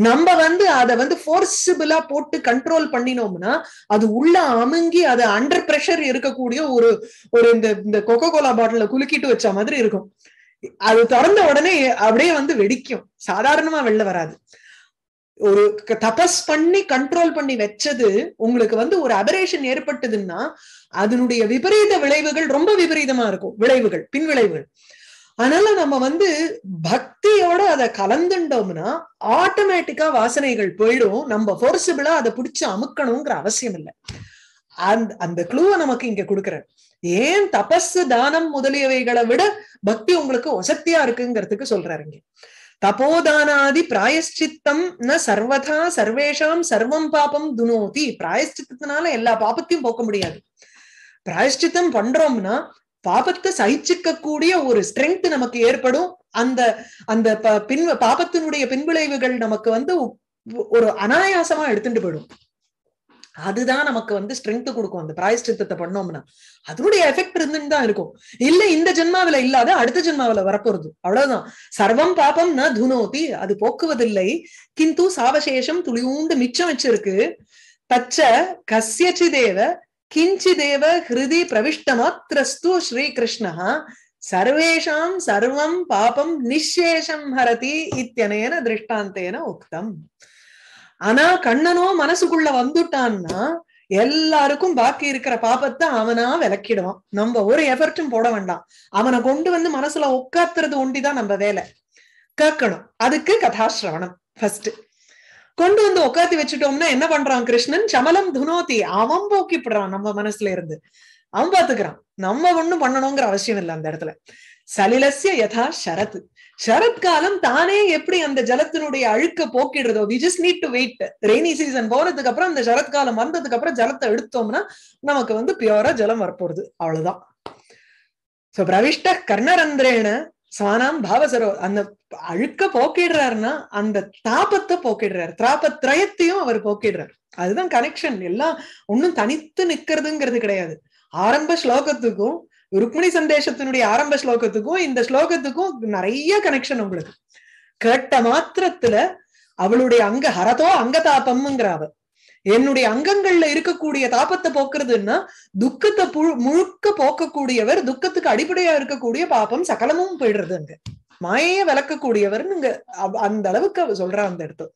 நம்ம வந்து அதை வந்து போர்சிபிளா போட்டு கண்ட்ரோல் பண்ணினோம்னா அது உள்ள அமுங்கி அது அண்டர் பிரஷர் இருக்கக்கூடிய ஒரு ஒரு இந்த இந்த கொக்கோ கோலா பாட்டில குலுக்கிட்டு வச்ச மாதிரி இருக்கும் அது திறந்த உடனே அப்படியே வந்து வெடிக்கும் சாதாரணமா வெளில வராது ஒரு தபஸ் பண்ணி கண்ட்ரோல் பண்ணி வச்சது உங்களுக்கு வந்து ஒரு அபரேஷன் ஏற்பட்டதுன்னா அதனுடைய விபரீத விளைவுகள் ரொம்ப விபரீதமா இருக்கும் விளைவுகள் பின் விளைவுகள் அதனால நம்ம வந்து பக்தியோட அதை கலந்துட்டோம்னா ஆட்டோமேட்டிக்கா வாசனைகள் போயிடும் நம்ம போர்சிபிளா அதை பிடிச்சு அமுக்கணுங்கிற அவசியம் இல்லை அந்த அந்த க்ளூவை நமக்கு இங்க கொடுக்குற ஏன் தபஸ் தானம் முதலியவைகளை விட பக்தி உங்களுக்கு ஒசத்தியா இருக்குங்கிறதுக்கு சொல்றாருங்க தபோதானாதி பிராயஷ்சித்தம் ந சர்வதா சர்வேஷாம் சர்வம் பாபம் துனோதி பிராயஷ்சித்தத்தினால எல்லா பாபத்தையும் போக்க முடியாது பிராயஷ்சித்தம் பண்றோம்னா பாபத்தை சகிச்சுக்க கூடிய ஒரு ஸ்ட்ரென்த் நமக்கு ஏற்படும் அந்த அந்த பின் பாபத்தினுடைய பின்விளைவுகள் நமக்கு வந்து ஒரு அனாயாசமா எடுத்துட்டு போயிடும் அதுதான் நமக்கு வந்து ஸ்ட்ரென்த் கொடுக்கும் அந்த பிராயஷ்டித்தத்தை பண்ணோம்னா அதனுடைய எஃபெக்ட் இருந்துன்னு தான் இருக்கும் இல்ல இந்த ஜென்மாவில இல்லாத அடுத்த ஜென்மாவில வரப்போறது அவ்வளவுதான் சர்வம் பாபம் ந துனோதி அது போக்குவதில்லை கிந்து சாவசேஷம் துளியூண்டு மிச்சம் வச்சிருக்கு தச்ச கசியச்சி தேவ கிஞ்சிதேவ ஹிருதி பிரவிஷ்டமாத்திரஸ்து ஸ்ரீகிருஷ்ணா சர்வேஷாம் சர்வம் பாபம் நிஷேஷம் ஹரதி இத்தனையன திருஷ்டாந்தேன உக்தம் ஆனா கண்ணனோ மனசுக்குள்ள வந்துட்டான்னா எல்லாருக்கும் பாக்கி இருக்கிற பாப்பத்தை அவனா விளக்கிடுவான் நம்ம ஒரு எஃபர்ட்டும் போட வேண்டாம் அவனை கொண்டு வந்து மனசுல உட்காத்துறது ஒண்டிதான் நம்ம வேலை கேட்கணும் அதுக்கு கதாசிரவணம் ஃபர்ஸ்ட் கொண்டு வந்து உட்காத்தி வச்சுட்டோம்னா என்ன பண்றான் கிருஷ்ணன் சமலம் துனோதி அவன் போக்கிப்படுறான் நம்ம மனசுல இருந்து அவன் பாத்துக்கிறான் நம்ம ஒண்ணும் பண்ணணுங்கிற அவசியம் இல்லை அந்த இடத்துல சலிலசிய யதா ஷரத் சரத்காலம் தானே எப்படி அந்த ஜலத்தினுடைய அழுக்க போக்கிடுறதோ we just need to wait rainy season போனதுக்கு அப்புறம் அந்த சரத்காலம் வந்ததுக்கு அப்புறம் ஜலத்தை எடுத்தோம்னா நமக்கு வந்து பியூரா ஜலம் வரப்போறது அவ்வளவுதான் சோ பிரவிஷ்ட கர்ணரந்திரேன சுவானாம் பாவசரோ அந்த அழுக்க போக்கிடுறாருன்னா அந்த தாபத்தை போக்கிடுறாரு தாப திரயத்தையும் அவர் போக்கிடுறாரு அதுதான் கனெக்ஷன் எல்லாம் ஒன்னும் தனித்து நிக்கிறதுங்கிறது கிடையாது ஆரம்ப ஸ்லோகத்துக்கும் ருக்மிணி சந்தேஷத்தினுடைய ஆரம்ப ஸ்லோகத்துக்கும் இந்த ஸ்லோகத்துக்கும் நிறைய கனெக்ஷன் உங்களுக்கு கேட்ட மாத்திரத்துல அவளுடைய அங்க ஹரதோ அங்கதாபம்ங்கிறாவ என்னுடைய அங்கங்கள்ல இருக்கக்கூடிய தாபத்தை போக்குறதுன்னா துக்கத்தை முழுக்க போக்கக்கூடியவர் துக்கத்துக்கு அடிப்படையா இருக்கக்கூடிய பாப்பம் சகலமும் அங்க மாயைய விளக்கக்கூடியவர் அந்த அளவுக்கு சொல்ற அந்த இடத்து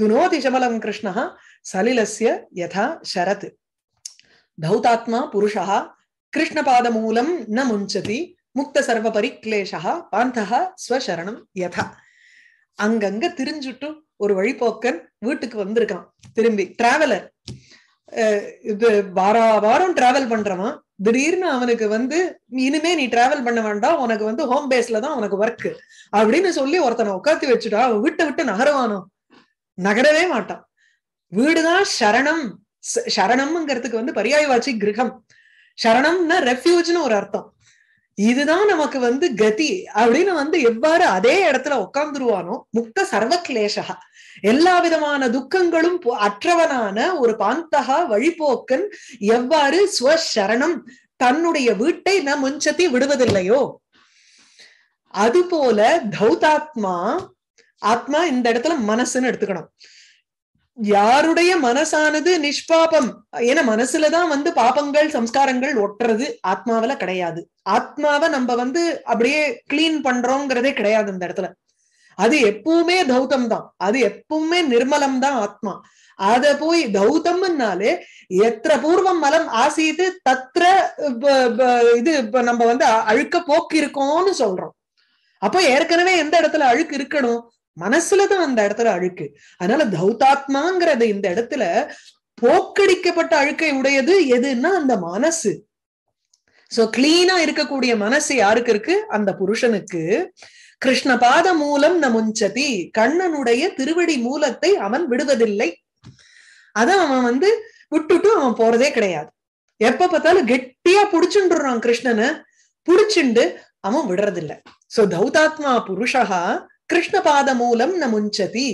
துனோதி சமலம் கிருஷ்ணா சலிலசிய யதா ஷரத் தௌதாத்மா புருஷா கிருஷ்ணபாத மூலம் ந முஞ்சதி முக்த சர்வ பரிக்லேஷா பாந்தஹா ஸ்வசரணம் யதா அங்கங்க திரிஞ்சுட்டும் ஒரு வழிபோக்கன் வீட்டுக்கு வந்திருக்கான் திரும்பி டிராவலர் இது வாரா வாரம் டிராவல் பண்றவன் திடீர்னு அவனுக்கு வந்து இனிமே நீ டிராவல் பண்ண வேண்டாம் உனக்கு வந்து ஹோம் பேஸ்ல தான் உனக்கு ஒர்க் அப்படின்னு சொல்லி ஒருத்தனை உட்காந்து வச்சுட்டா அவன் வீட்டை விட்டு நகருவானோ நகரவே மாட்டான் வீடுதான் சரணம் சரணம்ங்கிறதுக்கு வந்து பரியாய் வாட்சி கிரகம் சரணம்னா ரெஃப்யூஜ்னு ஒரு அர்த்தம் இதுதான் நமக்கு வந்து கதி அப்படின்னு வந்து எவ்வாறு அதே இடத்துல உட்கார்ந்துருவானோ முக்த சர்வ கிளேஷகா எல்லா விதமான துக்கங்களும் அற்றவனான ஒரு பாந்தகா வழிபோக்கன் எவ்வாறு ஸ்வசரணம் தன்னுடைய வீட்டை ந முஞ்சத்தி விடுவதில்லையோ அது போல தௌதாத்மா ஆத்மா இந்த இடத்துல மனசுன்னு எடுத்துக்கணும் யாருடைய மனசானது நிஷ்பாபம் ஏன்னா மனசுலதான் வந்து பாபங்கள் சம்ஸ்காரங்கள் ஒட்டுறது ஆத்மாவில கிடையாது ஆத்மாவை நம்ம வந்து அப்படியே கிளீன் பண்றோங்கிறதே கிடையாது இந்த இடத்துல அது எப்பவுமே தௌதம் தான் அது எப்பவுமே நிர்மலம் தான் ஆத்மா அத போய் தௌதம்னாலே எத்திர பூர்வம் மலம் ஆசீது தத்திர இது நம்ம வந்து அழுக்க போக்கு இருக்கோம்னு சொல்றோம் அப்போ ஏற்கனவே எந்த இடத்துல அழுக்கு இருக்கணும் மனசுலதான் அந்த இடத்துல அழுக்கு அதனால தௌதாத்மாங்கிறது இந்த இடத்துல போக்கடிக்கப்பட்ட அழுக்கை உடையது எதுன்னா அந்த மனசு சோ கிளீனா இருக்கக்கூடிய மனசு யாருக்கு இருக்கு அந்த புருஷனுக்கு கிருஷ்ண பாத மூலம் நமுஞ்சதி கண்ணனுடைய திருவடி மூலத்தை அவன் விடுவதில்லை அத அவன் வந்து விட்டுட்டு அவன் போறதே கிடையாது எப்ப பார்த்தாலும் கெட்டியா புடிச்சுன்றான் கிருஷ்ணனை புடிச்சுண்டு அவன் விடுறதில்லை சோ தௌதாத்மா புருஷகா கிருஷ்ணபாத மூலம் நமுஞ்சதி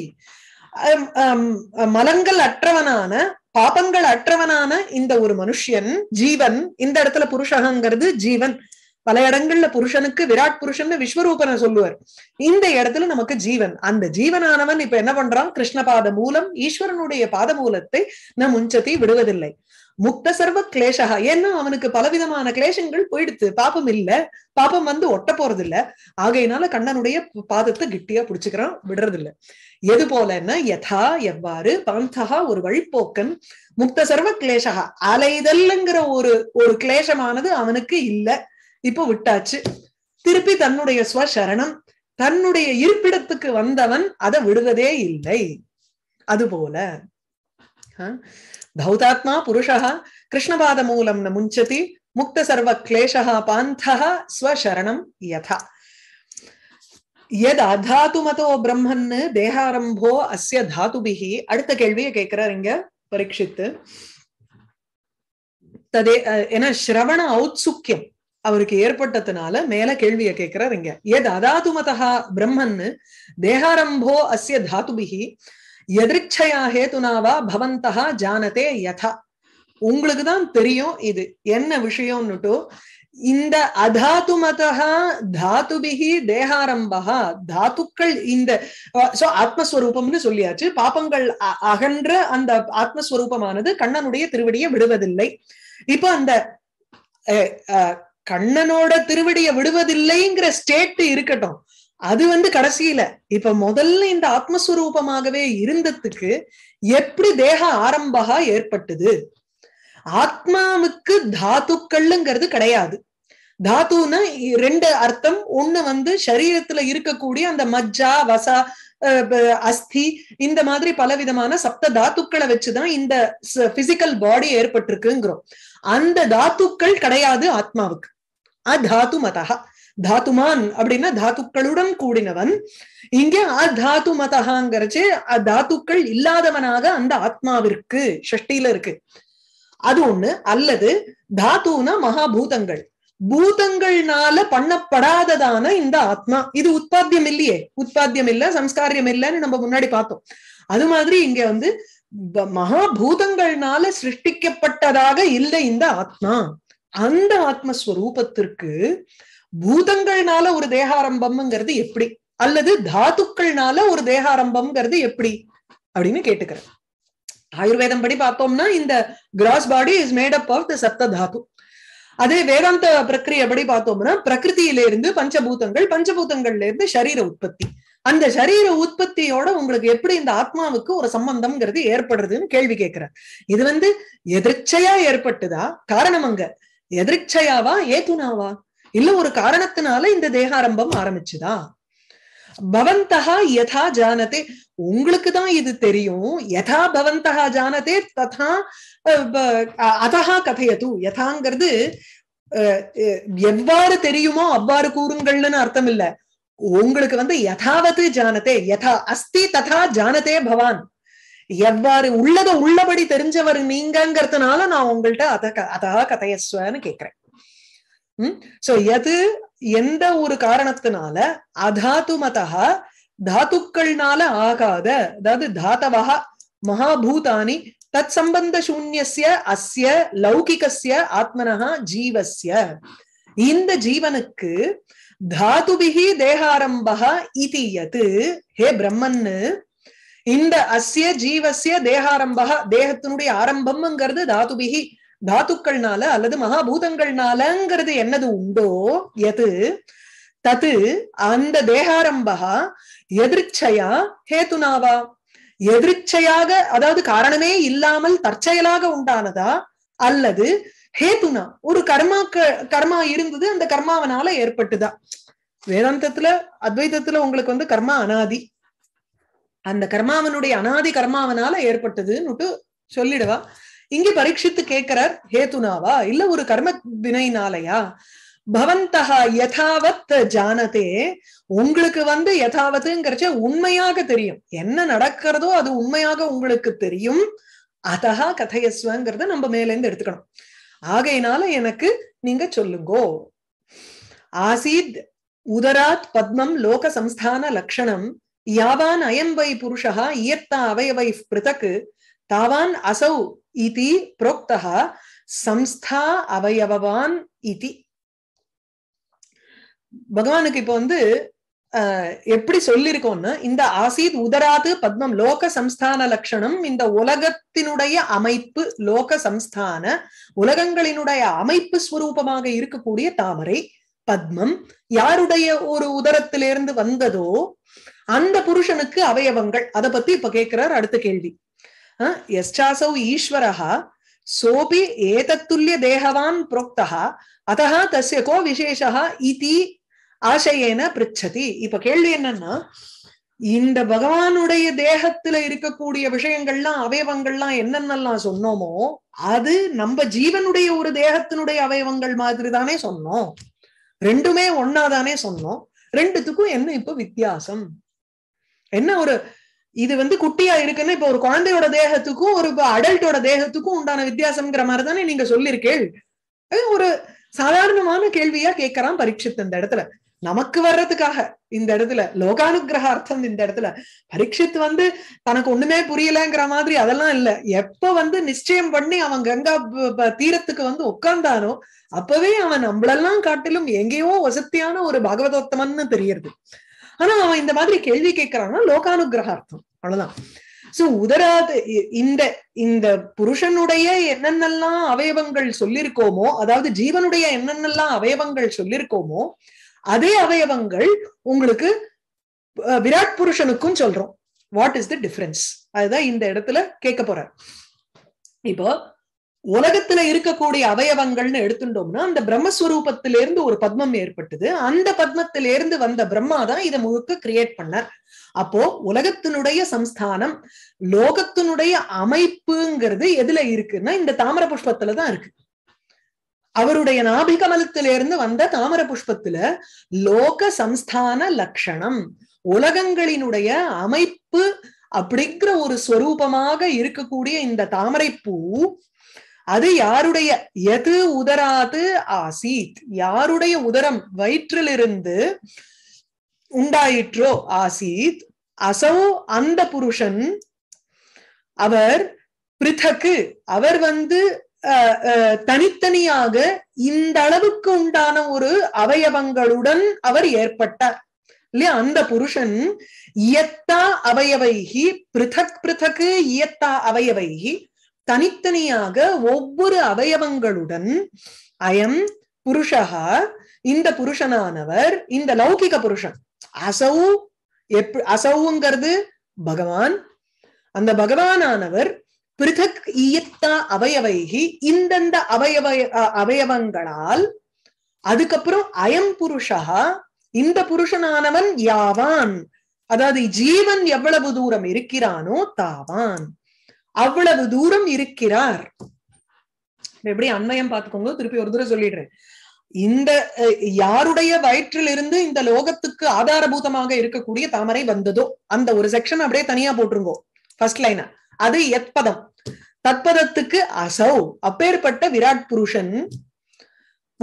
மலங்கள் அற்றவனான பாபங்கள் அற்றவனான இந்த ஒரு மனுஷன் ஜீவன் இந்த இடத்துல புருஷகங்கிறது ஜீவன் பல இடங்கள்ல புருஷனுக்கு விராட் புருஷன் விஸ்வரூபனை சொல்லுவார் இந்த இடத்துல நமக்கு ஜீவன் அந்த ஜீவனானவன் இப்ப என்ன பண்றான் கிருஷ்ணபாத மூலம் ஈஸ்வரனுடைய பாத மூலத்தை நம் உஞ்சத்தை விடுவதில்லை முக்த சர்வ கிளேஷகா ஏன்னா அவனுக்கு பலவிதமான கிளேஷங்கள் போயிடுத்து பாப்பம் இல்ல பாப்பம் வந்து ஒட்ட போறது இல்ல ஆகையினால கண்ணனுடைய பாதத்தை கிட்டியா புடிச்சுக்கிறான் விடுறது இல்ல எது போலன்னா யதா எவ்வாறு பந்தகா ஒரு வழிப்போக்கன் முக்த சர்வ கிளேஷகா அலைதல்ங்கிற ஒரு ஒரு கிளேஷமானது அவனுக்கு இல்ல இப்போ விட்டாச்சு திருப்பி தன்னுடைய ஸ்வசரணம் தன்னுடைய இருப்பிடத்துக்கு வந்தவன் அதை விடுவதே இல்லை அது போல धौतात्मा पुरुषः कृष्णपादमूलं न मुञ्चति मुक्तसर्वक्लेशः पान्थः स्वशरणं यथा यदाधातुमतो பிரம்மன் தேகாரம்போ அஸ்ய தாதுபிகி அடுத்த கேள்வியை கேட்கிறார் இங்க பரீட்சித்து ததே ஏன்னா ஸ்ரவண ஔத்சுக்கியம் அவருக்கு ஏற்பட்டதுனால மேல கேள்வியை கேட்கிறார் இங்க எத் அதாதுமதா பிரம்மன் தேகாரம்போ அஸ்ய தாதுபிகி எதிர்ச்சையா ஹேதுனாவா பவந்தா ஜானதே யதா உங்களுக்கு தான் தெரியும் இது என்ன விஷயம்னுட்டு இந்த அதாத்துமதா தாத்துபிகி தேகாரம்பா தாத்துக்கள் இந்த சோ ஆத்மஸ்வரூபம்னு சொல்லியாச்சு பாப்பங்கள் அகன்ற அந்த ஆத்மஸ்வரூபமானது கண்ணனுடைய திருவடியை விடுவதில்லை இப்போ அந்த கண்ணனோட திருவடியை விடுவதில்லைங்கிற ஸ்டேட் இருக்கட்டும் அது வந்து கடைசியில இப்ப முதல்ல இந்த ஆத்மஸ்வரூபமாகவே இருந்ததுக்கு எப்படி தேக ஆரம்பா ஏற்பட்டது ஆத்மாவுக்கு தாத்துக்கள்ங்கிறது கிடையாது தாத்துன்னா ரெண்டு அர்த்தம் ஒண்ணு வந்து சரீரத்துல இருக்கக்கூடிய அந்த மஜ்ஜா வசா அஸ்தி இந்த மாதிரி பலவிதமான சப்த தாத்துக்களை வச்சுதான் இந்த பிசிக்கல் பாடி ஏற்பட்டிருக்குங்கிறோம் அந்த தாத்துக்கள் கிடையாது ஆத்மாவுக்கு அதாத்து மதகா தாத்துமான் அப்படின்னா தாத்துக்களுடன் கூடினவன் இங்கே அதாத்து மதகாங்கிறச்சு தாத்துக்கள் இல்லாதவனாக அந்த ஆத்மாவிற்கு சஷ்டியில இருக்கு அது ஒண்ணு அல்லது தாத்துனா மகாபூதங்கள் பூதங்கள்னால பண்ணப்படாததான இந்த ஆத்மா இது உற்பத்தியம் இல்லையே உற்பத்தியம் இல்ல சம்ஸ்காரியம் இல்லைன்னு நம்ம முன்னாடி பார்த்தோம் அது மாதிரி இங்க வந்து மகாபூதங்கள்னால சிருஷ்டிக்கப்பட்டதாக இல்லை இந்த ஆத்மா அந்த ஆத்மஸ்வரூபத்திற்கு பூதங்கள்னால ஒரு தேகாரம்பம்ங்கிறது எப்படி அல்லது தாத்துக்கள்னால ஒரு தேகாரம்பம்ங்கிறது எப்படி அப்படின்னு கேட்டுக்கிறேன் ஆயுர்வேதம் படி பார்த்தோம்னா இந்த gross body is made up of the சப்த தாத்து அதே வேதாந்த படி பார்த்தோம்னா பிரகிருதியில இருந்து பஞ்சபூதங்கள் பஞ்சபூதங்கள்ல இருந்து சரீர உற்பத்தி அந்த சரீர உற்பத்தியோட உங்களுக்கு எப்படி இந்த ஆத்மாவுக்கு ஒரு சம்பந்தம்ங்கிறது ஏற்படுறதுன்னு கேள்வி கேட்கிற இது வந்து எதிர்ச்சையா ஏற்பட்டுதா காரணம் அங்க எதிர்ச்சையாவா ஏதுனாவா இல்ல ஒரு காரணத்தினால இந்த தேகாரம்பம் ஆரம்பிச்சுதா பவந்தகா யதா ஜானதே உங்களுக்கு தான் இது தெரியும் யதா பவந்தகா ஜானதே ததா அதா கதையது யதாங்கிறது எவ்வாறு தெரியுமோ அவ்வாறு கூறுங்கள்னு அர்த்தம் இல்ல உங்களுக்கு வந்து யதாவத்து ஜானதே யதா அஸ்தி ததா ஜானதே பவான் எவ்வாறு உள்ளத உள்ளபடி தெரிஞ்சவர் நீங்கிறதுனால நான் உங்கள்கிட்ட அத அதா கதையஸ்வன்னு கேக்குறேன் சோ எது எந்த ஒரு காரணத்தினால அதாத்து மதா தாத்துக்கள்னால ஆகாத அதாவது தாத்தவா மகாபூதானி தத் சம்பந்த சூன்யசிய அஸ்ய லௌகிகசிய ஆத்மனஹா ஜீவசிய இந்த ஜீவனுக்கு தாதுபிகி தேகாரம்பா இது எது ஹே பிரம்மன்னு இந்த அஸ்ய ஜீவசிய தேகாரம்பா தேகத்தினுடைய ஆரம்பம்ங்கிறது தாதுபிகி தாத்துக்கள்னால அல்லது மகாபூதங்கள்னாலங்கிறது என்னது உண்டோ எது தத்து அந்த தேகாரம்பகா எதிர்ச்சையா ஹேத்துனாவா எதிர்ச்சையாக அதாவது காரணமே இல்லாமல் தற்செயலாக உண்டானதா அல்லது ஹேத்துனா ஒரு கர்மா கர்மா இருந்தது அந்த கர்மாவனால ஏற்பட்டுதா வேதாந்தத்துல அத்வைதத்துல உங்களுக்கு வந்து கர்மா அனாதி அந்த கர்மாவனுடைய அனாதி கர்மாவனால ஏற்பட்டதுன்னுட்டு சொல்லிடுவா இங்க பரீட்சித்து கேட்கிறார் ஹேத்துனாவா இல்ல ஒரு கர்ம வினைனாலயா பவந்தகா யதாவத் ஜானதே உங்களுக்கு வந்து யதாவத்துங்கிறச்ச உண்மையாக தெரியும் என்ன நடக்கிறதோ அது உண்மையாக உங்களுக்கு தெரியும் அதா கதையஸ்வங்கிறத நம்ம மேல இருந்து எடுத்துக்கணும் ஆகையினால எனக்கு நீங்க சொல்லுங்கோ ஆசீத் உதராத் பத்மம் லோக சம்ஸ்தான லக்ஷணம் யாவான் அயம்பை வை புருஷா இயத்தா அவயவை பிருத்தக்கு தாவான் அசௌ இது புரோக்தா சம்ஸ்தா அவயவான் இது பகவானுக்கு இப்போ வந்து எப்படி சொல்லியிருக்கோம்னா இந்த ஆசீத் உதராது பத்மம் லோக சம்ஸ்தான லட்சணம் இந்த உலகத்தினுடைய அமைப்பு லோக சம்ஸ்தான உலகங்களினுடைய அமைப்பு ஸ்வரூபமாக இருக்கக்கூடிய தாமரை பத்மம் யாருடைய ஒரு உதரத்திலிருந்து வந்ததோ அந்த புருஷனுக்கு அவயவங்கள் அதை பத்தி இப்ப கேட்கிறார் அடுத்த கேள்வி यश्चासौ சோபி सोऽपि एतत्तुल्यदेहवान् प्रोक्तः अतः तस्य கோ விசேஷா இதி ஆசையேன பிரச்சதி இப்ப கேள்வி என்னன்னா இந்த பகவானுடைய தேகத்துல இருக்கக்கூடிய விஷயங்கள்லாம் அவயவங்கள்லாம் என்னென்னலாம் சொன்னோமோ அது நம்ம ஜீவனுடைய ஒரு தேகத்தினுடைய அவயவங்கள் மாதிரி தானே சொன்னோம் ரெண்டுமே ஒன்னாதானே சொன்னோம் ரெண்டுத்துக்கும் என்ன இப்ப வித்தியாசம் என்ன ஒரு இது வந்து குட்டியா இருக்குன்னு இப்ப ஒரு குழந்தையோட தேகத்துக்கும் ஒரு அடல்ட்டோட தேகத்துக்கும் உண்டான வித்தியாசம்ங்கிற மாதிரி தானே நீங்க சொல்லிருக்கேள் ஒரு சாதாரணமான கேள்வியா கேட்கறான் பரீட்சித் இந்த இடத்துல நமக்கு வர்றதுக்காக இந்த இடத்துல லோகானுகிரக அர்த்தம் இந்த இடத்துல பரீட்சித் வந்து தனக்கு ஒண்ணுமே புரியலங்கிற மாதிரி அதெல்லாம் இல்ல எப்ப வந்து நிச்சயம் பண்ணி அவன் கங்கா தீரத்துக்கு வந்து உட்கார்ந்தானோ அப்பவே அவன் நம்மளெல்லாம் காட்டிலும் எங்கேயோ வசத்தியான ஒரு பகவதோத்தமன்னு தெரியறது ஆனா அவன் இந்த மாதிரி கேள்வி கேட்கறான்னா லோகானுகிரக அர்த்தம் அவ்வளவுதான் சோ உதராத இந்த இந்த புருஷனுடைய என்னென்னலாம் அவயவங்கள் சொல்லிருக்கோமோ அதாவது ஜீவனுடைய என்னென்னலாம் அவயவங்கள் சொல்லிருக்கோமோ அதே அவயவங்கள் உங்களுக்கு விராட் புருஷனுக்கும் சொல்றோம் வாட் இஸ் த டிஃபரன்ஸ் அதுதான் இந்த இடத்துல கேட்க போற இப்போ உலகத்துல இருக்கக்கூடிய அவயவங்கள்னு எடுத்துட்டோம்னா அந்த பிரம்மஸ்வரூபத்திலிருந்து ஒரு பத்மம் ஏற்பட்டது அந்த பத்மத்திலிருந்து வந்த பிரம்மா தான் இதை முழுக்க கிரியேட் பண்ணார் அப்போ உலகத்தினுடைய சம்ஸ்தானம் லோகத்தினுடைய அமைப்புங்கிறது எதுல இருக்குன்னா இந்த தாமர புஷ்பத்துல தான் இருக்கு அவருடைய நாபிகமலத்திலிருந்து வந்த தாமர புஷ்பத்துல லோக சம்ஸ்தான லட்சணம் உலகங்களினுடைய அமைப்பு அப்படிங்கிற ஒரு ஸ்வரூபமாக இருக்கக்கூடிய இந்த தாமரை பூ அது யாருடைய எது உதராது ஆசீத் யாருடைய உதரம் வயிற்றிலிருந்து உண்டாயிற்றோ ஆசீத் அசௌ அந்த புருஷன் அவர் பிருதக்கு அவர் வந்து தனித்தனியாக இந்த அளவுக்கு உண்டான ஒரு அவயவங்களுடன் அவர் ஏற்பட்டார் இல்லையா அந்த புருஷன் இயத்தா அவயவைகி பிருதக் பிருதக்கு இயத்தா அவயவைகி தனித்தனியாக ஒவ்வொரு அவயவங்களுடன் அயம் புருஷகா இந்த புருஷனானவர் இந்த லௌகிக புருஷன் அசௌ எப் அசௌங்கிறது பகவான் அந்த பகவானானவர் பிருதக் ஈயத்தா அவயவைகி இந்தந்த அவயவ அவயவங்களால் அதுக்கப்புறம் அயம் புருஷா இந்த புருஷனானவன் யாவான் அதாவது ஜீவன் எவ்வளவு தூரம் இருக்கிறானோ தாவான் அவ்வளவு தூரம் இருக்கிறார் எப்படி அண்மையம் பாத்துக்கோங்க திருப்பி ஒரு தூரம் சொல்லிடுறேன் இந்த யாருடைய வயிற்றிலிருந்து இந்த லோகத்துக்கு ஆதாரபூதமாக இருக்கக்கூடிய தாமரை வந்ததோ அந்த ஒரு செக்ஷன் அப்படியே தனியா போட்டுருங்கோ ஃபர்ஸ்ட் லைனா அது எத்பதம் தத்பதத்துக்கு அசௌ அப்பேற்பட்ட விராட் புருஷன்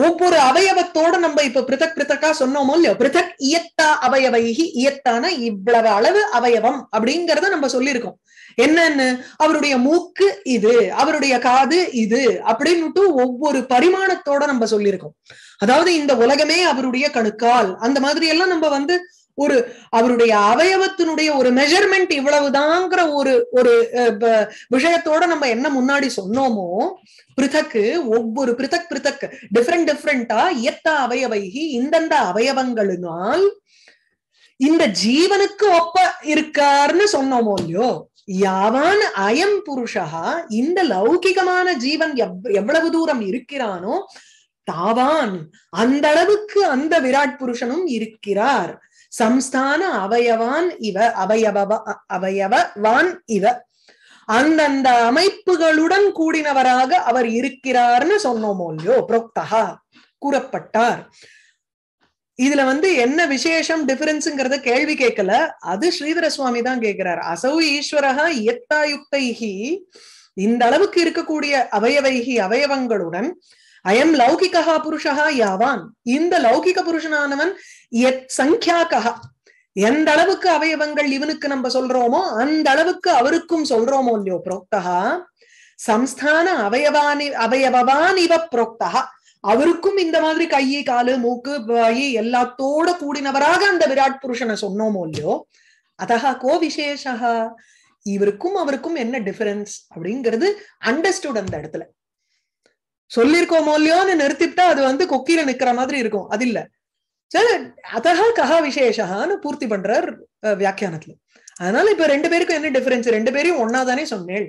ஒவ்வொரு அவயவத்தோட நம்ம இப்ப பிருத்தக் பிரித்தக்கா சொன்னோமோ இல்லையோ பிரித்தக் இயத்தா அவயவைகி இயத்தான இவ்வளவு அளவு அவயவம் அப்படிங்கறத நம்ம சொல்லியிருக்கோம் என்னன்னு அவருடைய மூக்கு இது அவருடைய காது இது அப்படின்னுட்டு ஒவ்வொரு பரிமாணத்தோட நம்ம சொல்லியிருக்கோம் அதாவது இந்த உலகமே அவருடைய கணுக்கால் அந்த மாதிரி எல்லாம் நம்ம வந்து ஒரு அவருடைய அவயவத்தினுடைய ஒரு மெஷர்மெண்ட் இவ்வளவுதாங்கிற ஒரு ஒரு விஷயத்தோட நம்ம என்ன முன்னாடி சொன்னோமோ பிருதக்கு ஒவ்வொரு பிருதக் பிருதக் டிஃப்ரெண்ட் டிஃப்ரெண்டா எத்த அவயவைகி இந்தந்த அவயவங்களினால் இந்த ஜீவனுக்கு ஒப்ப இருக்காருன்னு சொன்னோமோ இல்லையோ யாவான் அயம் புருஷா இந்த லௌகிகமான ஜீவன் எவ்வளவு தூரம் இருக்கிறானோ தாவான் அந்த அளவுக்கு அந்த விராட் புருஷனும் இருக்கிறார் சம்ஸ்தான அவயவான் இவ அவயவ அவயவான் இவ அந்தந்த அமைப்புகளுடன் கூடினவராக அவர் இருக்கிறார்னு சொன்னோமோ இல்லையோ புரோக்தகா கூறப்பட்டார் இதுல வந்து என்ன விசேஷம் டிஃபரன்ஸ்ங்கிறத கேள்வி கேட்கல அது ஸ்ரீதர சுவாமி தான் கேட்கிறார் அசௌ ஈஸ்வரகா எத்தாயுக்தைஹி இந்த அளவுக்கு இருக்கக்கூடிய அவயவைகி அவயவங்களுடன் அயம் லௌகிகா புருஷகா யாவான் இந்த லௌகிக புருஷனானவன் எத் சங்கியாக்கா எந்த அளவுக்கு அவயவங்கள் இவனுக்கு நம்ம சொல்றோமோ அந்த அளவுக்கு அவருக்கும் சொல்றோமோ இல்லையோ புரோக்தகா சம்ஸ்தான அவயவானி அவயவான் இவ புரோக்தகா அவருக்கும் இந்த மாதிரி கையை காலு மூக்கு வாயி எல்லாத்தோட கூடினவராக அந்த விராட் புருஷனை சொன்னோமோ இல்லையோ அதா கோ விசேஷா இவருக்கும் அவருக்கும் என்ன டிஃபரன்ஸ் அப்படிங்கிறது அண்டர்ஸ்டுட் அந்த இடத்துல சொல்லியிருக்கோமோ இல்லையோன்னு நிறுத்திட்டா அது வந்து கொக்கியில நிக்கிற மாதிரி இருக்கும் அது இல்ல சரி கஹா விசேஷான்னு பூர்த்தி பண்றார் வியாக்கியானத்துல அதனால இப்ப ரெண்டு பேருக்கும் என்ன டிஃபரன்ஸ் ரெண்டு பேரையும் ஒன்னா தானே சொன்னேள்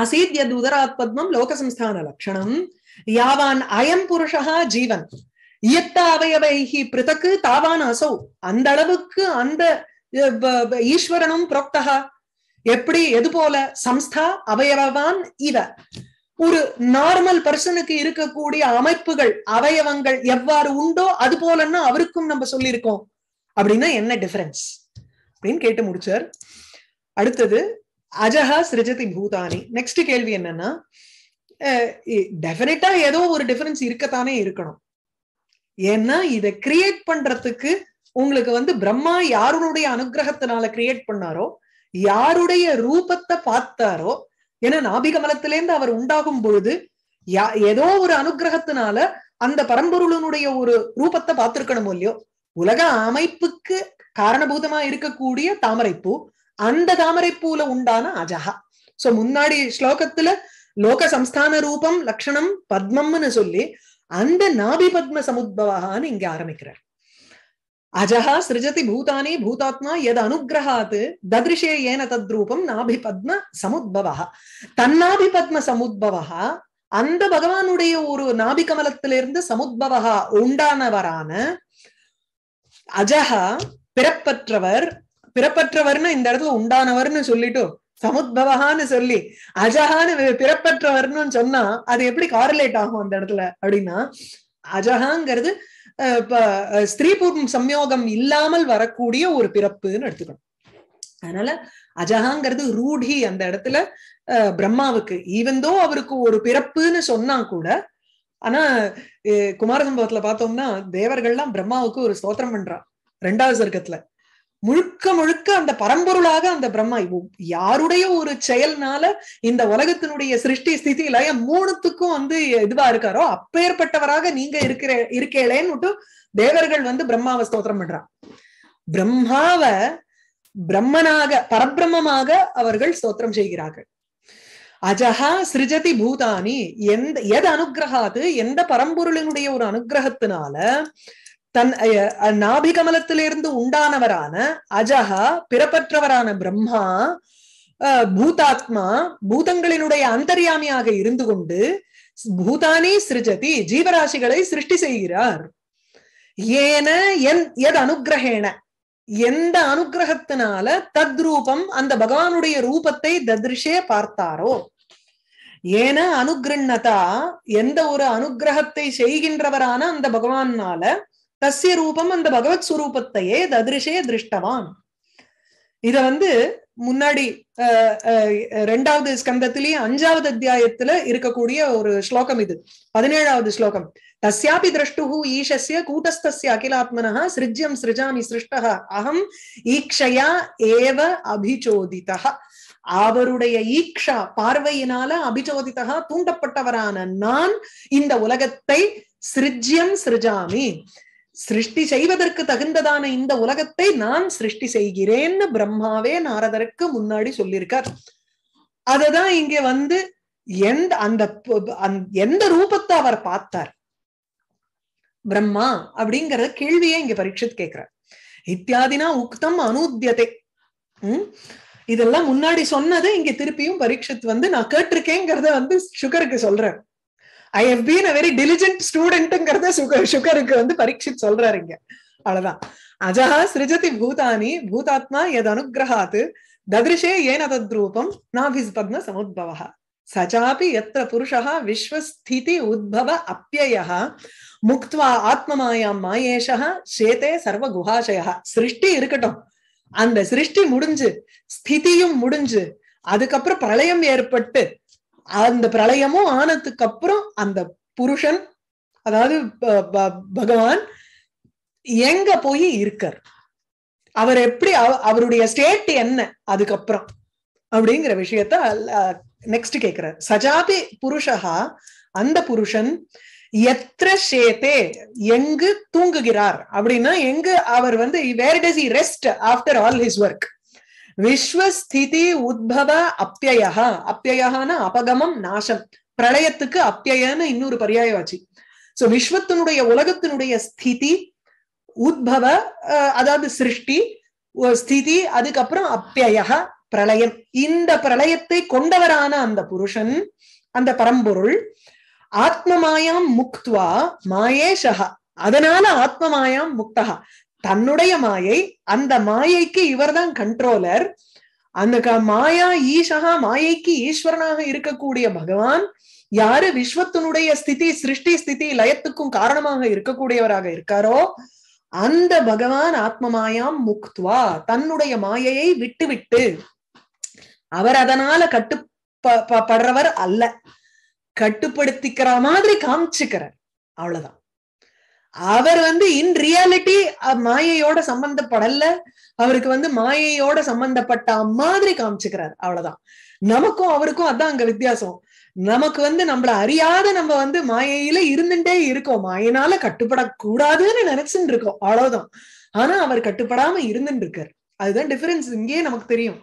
ஆசீத் எது உதராத் பத்மம் லோக சம்ஸ்தான லட்சணம் யாவான் அயம் புருஷகா ஜீவன் இயத்த அவயவைகி பிரிதக்கு தாவான் அசௌ அந்த அளவுக்கு அந்த ஈஸ்வரனும் புரோக்தகா எப்படி எது போல சம்ஸ்தா அவயவான் இவ ஒரு நார்மல் பர்சனுக்கு இருக்கக்கூடிய அமைப்புகள் அவயவங்கள் எவ்வாறு உண்டோ அது போலன்னா அவருக்கும் நம்ம சொல்லியிருக்கோம் அப்படின்னா என்ன டிஃபரன்ஸ் அப்படின்னு கேட்டு முடிச்சார் அடுத்தது அஜஹா சிருஜதி பூதானி நெக்ஸ்ட் கேள்வி என்னன்னா டெஃபினட்டா ஏதோ ஒரு டிஃபரன்ஸ் இருக்கத்தானே இருக்கணும் ஏன்னா இதை கிரியேட் பண்றதுக்கு உங்களுக்கு வந்து பிரம்மா யாருடைய அனுகிரகத்தினால கிரியேட் பண்ணாரோ யாருடைய ரூபத்தை பார்த்தாரோ ஏன்னா நாபிகமலத்திலேருந்து அவர் உண்டாகும் பொழுது ஏதோ ஒரு அனுகிரகத்தினால அந்த பரம்பொருளனுடைய ஒரு ரூபத்தை பார்த்திருக்கணும் இல்லையோ உலக அமைப்புக்கு காரணபூதமா இருக்கக்கூடிய தாமரைப்பூ அந்த தாமரைப்பூல உண்டான அஜகா சோ முன்னாடி ஸ்லோகத்துல லோக சம்ஸ்தான ரூபம் லட்சணம் பத்மம்னு சொல்லி அந்த நாபி பத்ம சமுதவான்னு இங்க ஆரம்பிக்கிறார் அஜஹா சிருஜதி பூதானி பூதாத்மா எத அனுகிரகாத் ததிருஷே ஏன தத்ரூபம் நாபி பத்ம சமுத்பவா தன்னாபி பத்ம சமுத்பவா அந்த பகவானுடைய ஒரு நாபி கமலத்திலிருந்து சமுத்பவா உண்டானவரான அஜஹா பிறப்பற்றவர் பிறப்பற்றவர்னு இந்த இடத்துல உண்டானவர்னு சொல்லிட்டு சமுத்பவகான்னு சொல்லி அஜகான்னு பிறப்பற்ற வரணும்னு சொன்னா அது எப்படி காரலேட் ஆகும் அந்த இடத்துல அப்படின்னா அஜகாங்கிறது ஸ்திரீ பூர்வம் சம்யோகம் இல்லாமல் வரக்கூடிய ஒரு பிறப்புன்னு எடுத்துக்கணும் அதனால அஜகாங்கிறது ரூடி அந்த இடத்துல பிரம்மாவுக்கு ஈவந்தோ அவருக்கு ஒரு பிறப்புன்னு சொன்னா கூட ஆனா குமார சம்பவத்துல பார்த்தோம்னா தேவர்கள்லாம் பிரம்மாவுக்கு ஒரு ஸ்தோத்திரம் பண்றான் ரெண்டாவது சர்க்கத்துல முழுக்க முழுக்க அந்த பரம்பொருளாக அந்த பிரம்மா யாருடைய ஒரு செயல்னால இந்த உலகத்தினுடைய சிருஷ்டி ஸ்திதி லய மூணுத்துக்கும் வந்து இதுவா இருக்காரோ அப்பேற்பட்டவராக நீங்க இருக்கிற இருக்கேளேன்னு தேவர்கள் வந்து பிரம்மாவை ஸ்தோத்திரம் பண்றான் பிரம்மாவ பிரம்மனாக பரபிரமமாக அவர்கள் ஸ்தோத்திரம் செய்கிறார்கள் அஜஹா சிருஜதி பூதானி எந்த எது அனுகிரகாது எந்த பரம்பொருளினுடைய ஒரு அனுகிரகத்தினால தன் நாபிகமலத்திலிருந்து உண்டானவரான அஜகா பிறப்பற்றவரான பிரம்மா பூதாத்மா பூதங்களினுடைய அந்தர்யாமியாக இருந்து கொண்டு பூதானி சிருஜதி ஜீவராசிகளை சிருஷ்டி செய்கிறார் ஏன என் எத் அனுகிரகேண எந்த அனுகிரகத்தினால தத்ரூபம் அந்த பகவானுடைய ரூபத்தை ததிருஷே பார்த்தாரோ ஏன அனுகிருண்ணதா எந்த ஒரு அனுகிரகத்தை செய்கின்றவரான அந்த பகவான்னால தசிய ரூபம் அந்த பகவத் சுரூபத்தையே ததிருஷே திருஷ்டவான் இத வந்து முன்னாடி ரெண்டாவது ஸ்கந்தத்திலேயே அஞ்சாவது அத்தியாயத்துல இருக்கக்கூடிய ஒரு ஸ்லோகம் இது பதினேழாவது ஸ்லோகம் தஸ்யாபி திரஷ்டுஹு ஈஷஸ்ய கூட்டஸ்தஸ்ய அகிலாத்மனா சிருஜ்யம் சிருஜாமி சிருஷ்டா அகம் ஈக்ஷயா ஏவ அபிச்சோதிதா அவருடைய ஈக்ஷா பார்வையினால அபிச்சோதிதா தூண்டப்பட்டவரான நான் இந்த உலகத்தை சிருஜ்யம் சிருஜாமி சிருஷ்டி செய்வதற்கு தகுந்ததான இந்த உலகத்தை நான் சிருஷ்டி செய்கிறேன்னு பிரம்மாவே நாரதருக்கு முன்னாடி சொல்லியிருக்கார் அததான் இங்க வந்து எந்த அந்த எந்த ரூபத்தை அவர் பார்த்தார் பிரம்மா அப்படிங்கற கேள்வியே இங்க பரீட்சித் கேட்கிறார் இத்தியாதினா உக்தம் அனுத்தியதை உம் இதெல்லாம் முன்னாடி சொன்னதை இங்க திருப்பியும் பரீட்சித் வந்து நான் கேட்டிருக்கேங்கிறத வந்து சுகருக்கு சொல்றேன் I have been a very intelligent ஸ்டூடெண்ட்ங்கிறத சுகர் சுகருக்கு வந்து பரீட்சித் சொல்றாரு இங்க அவ்வளவுதான் அஜா சிருஜதி பூதானி பூதாத்மா எது அனுகிரகாத்து ததிருஷே ஏன தத்ரூபம் நாபிஸ் பத்ம சமுத்பவா சஜாபி எத்த புருஷா விஸ்வஸ்திதி உத்பவ அப்பிய முக்துவா ஆத்மமாயாம் மாயேஷா சேதே சர்வ குஹாசயா சிருஷ்டி இருக்கட்டும் அந்த சிருஷ்டி முடிஞ்சு ஸ்திதியும் முடிஞ்சு அதுக்கப்புறம் பிரளயம் ஏற்பட்டு அந்த பிரளயமும் ஆனதுக்கு அப்புறம் அந்த புருஷன் அதாவது பகவான் எங்க போய் இருக்கார் அவர் எப்படி அவருடைய ஸ்டேட் என்ன அதுக்கப்புறம் அப்படிங்கிற விஷயத்த நெக்ஸ்ட் கேக்குறார் சஜாபி புருஷா அந்த புருஷன் எத்திர சேத்தே எங்கு தூங்குகிறார் அப்படின்னா எங்கு அவர் வந்து where does rest after all his work விஸ்வஸ்திதி உத்பவ அப்பியக அப்பியகன அபகமம் நாசம் பிரளயத்துக்கு அப்பயன்னு இன்னொரு பரியாயவாச்சு சோ விஸ்வத்தினுடைய உலகத்தினுடைய ஸ்திதி உத்பவ அதாவது சிருஷ்டி ஸ்திதி அதுக்கப்புறம் அப்பியக பிரளயம் இந்த பிரளயத்தை கொண்டவரான அந்த புருஷன் அந்த பரம்பொருள் ஆத்மமாயாம் முக்துவா மாயேஷகா அதனால ஆத்மமாயாம் முக்தகா தன்னுடைய மாயை அந்த மாயைக்கு இவர் தான் கண்ட்ரோலர் அந்த மாயா ஈஷகா மாயைக்கு ஈஸ்வரனாக இருக்கக்கூடிய பகவான் யாரு விஸ்வத்தினுடைய ஸ்திதி சிருஷ்டி ஸ்திதி லயத்துக்கும் காரணமாக இருக்கக்கூடியவராக இருக்காரோ அந்த பகவான் மாயாம் முக்துவா தன்னுடைய மாயையை விட்டு விட்டு அவர் அதனால கட்டு படுறவர் அல்ல கட்டுப்படுத்திக்கிற மாதிரி காமிச்சுக்கிறார் அவ்வளவுதான் அவர் வந்து இன் ரியாலிட்டி மாயையோட சம்பந்தப்படல அவருக்கு வந்து மாயையோட சம்பந்தப்பட்ட மாதிரி காமிச்சுக்கிறார் அவ்வளவுதான் நமக்கும் அவருக்கும் அதான் அங்க வித்தியாசம் நமக்கு வந்து நம்மள அறியாத நம்ம வந்து மாயையில இருந்துட்டே இருக்கோம் மாயினால கட்டுப்படக்கூடாதுன்னு நினைச்சுட்டு இருக்கோம் அவ்வளவுதான் ஆனா அவர் கட்டுப்படாம இருந்துட்டு இருக்கார் அதுதான் டிஃபரன்ஸ் இங்கேயே நமக்கு தெரியும்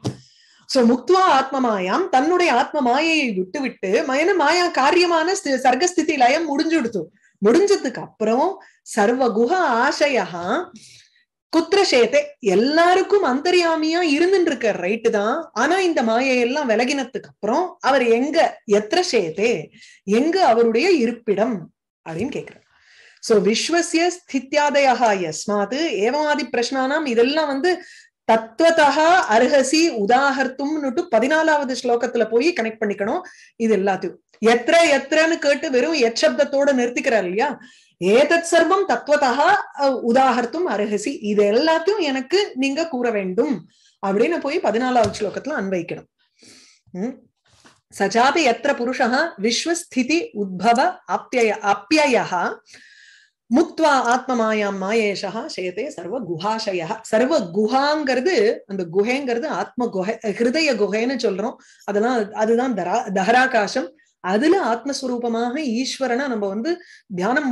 சோ முக்துவா ஆத்ம மாயாம் தன்னுடைய ஆத்ம மாயையை விட்டு விட்டு மயன மாயா காரியமான சர்க்கஸ்தி லயம் விடுத்தோம் முடிஞ்சதுக்கு அப்புறம் சர்வகுக ஆசையா குத்திரசேத்தை எல்லாருக்கும் அந்தரியாமியா இருந்துட்டு இருக்க ரைட்டு தான் ஆனா இந்த மாயையெல்லாம் விலகினத்துக்கு அப்புறம் அவர் எங்க எத்திர சேத்தே எங்க அவருடைய இருப்பிடம் அப்படின்னு கேக்குற சோ விஸ்வசிய ஸ்தித்யாதயா எஸ்மாது ஏவமாதி பிரஷ்னானாம் இதெல்லாம் வந்து தத்துவத்தகா அருகசி உதாகர்த்தும்னுட்டு பதினாலாவது ஸ்லோகத்துல போய் கனெக்ட் பண்ணிக்கணும் இது எல்லாத்தையும் எத்திர எத்திரன்னு கேட்டு வெறும் எச்சப்தத்தோட நிறுத்திக்கிறார் இல்லையா ஏதத் சர்வம் தத்துவத்தகா உதாகர்த்தும் அருகசி இது எல்லாத்தையும் எனக்கு நீங்க கூற வேண்டும் அப்படின்னு போய் பதினாலாவது ஸ்லோகத்துல அன்வைக்கணும் உம் சஜாபி எத்திர புருஷா விஸ்வஸ்திதி உத்பவ அப்பிய ஆப்யய முக்துவா மாயாம் மாயேஷா சேதே சர்வ குஹாஷய சர்வ குஹாங்கிறது அந்த குஹேங்கிறது ஆத்ம குஹை ஹிருதய குஹைன்னு சொல்றோம் அதெல்லாம் அதுதான் தரா தஹராகாசம் அதுல ஆத்மஸ்வரூபமாக ஈஸ்வரனை நம்ம வந்து தியானம்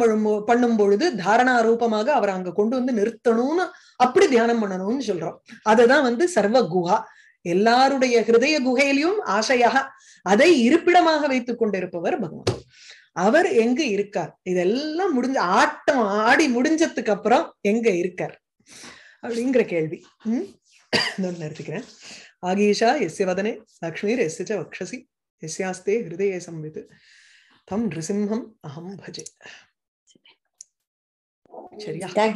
பண்ணும் பொழுது தாரணா ரூபமாக அவரை அங்க கொண்டு வந்து நிறுத்தணும்னு அப்படி தியானம் பண்ணணும்னு சொல்றோம் அதுதான் வந்து சர்வ குஹா எல்லாருடைய ஹிருதய குகையிலையும் ஆசையாக அதை இருப்பிடமாக வைத்துக் கொண்டிருப்பவர் பகவான் அவர் எங்க இருக்கார் இதெல்லாம் முடிஞ்ச ஆட்டம் ஆடி முடிஞ்சதுக்கு அப்புறம் எங்க இருக்கார் அப்படிங்கிற கேள்வி உம் நிறுத்திக்கிறேன் ஆகீஷா எஸ் வதனே லக்ஷ்மீர் எஸ்ய வக்ஷசி यस्यास्ते हृदय संवित् तं नृसिंहम् अहं भजे शर्या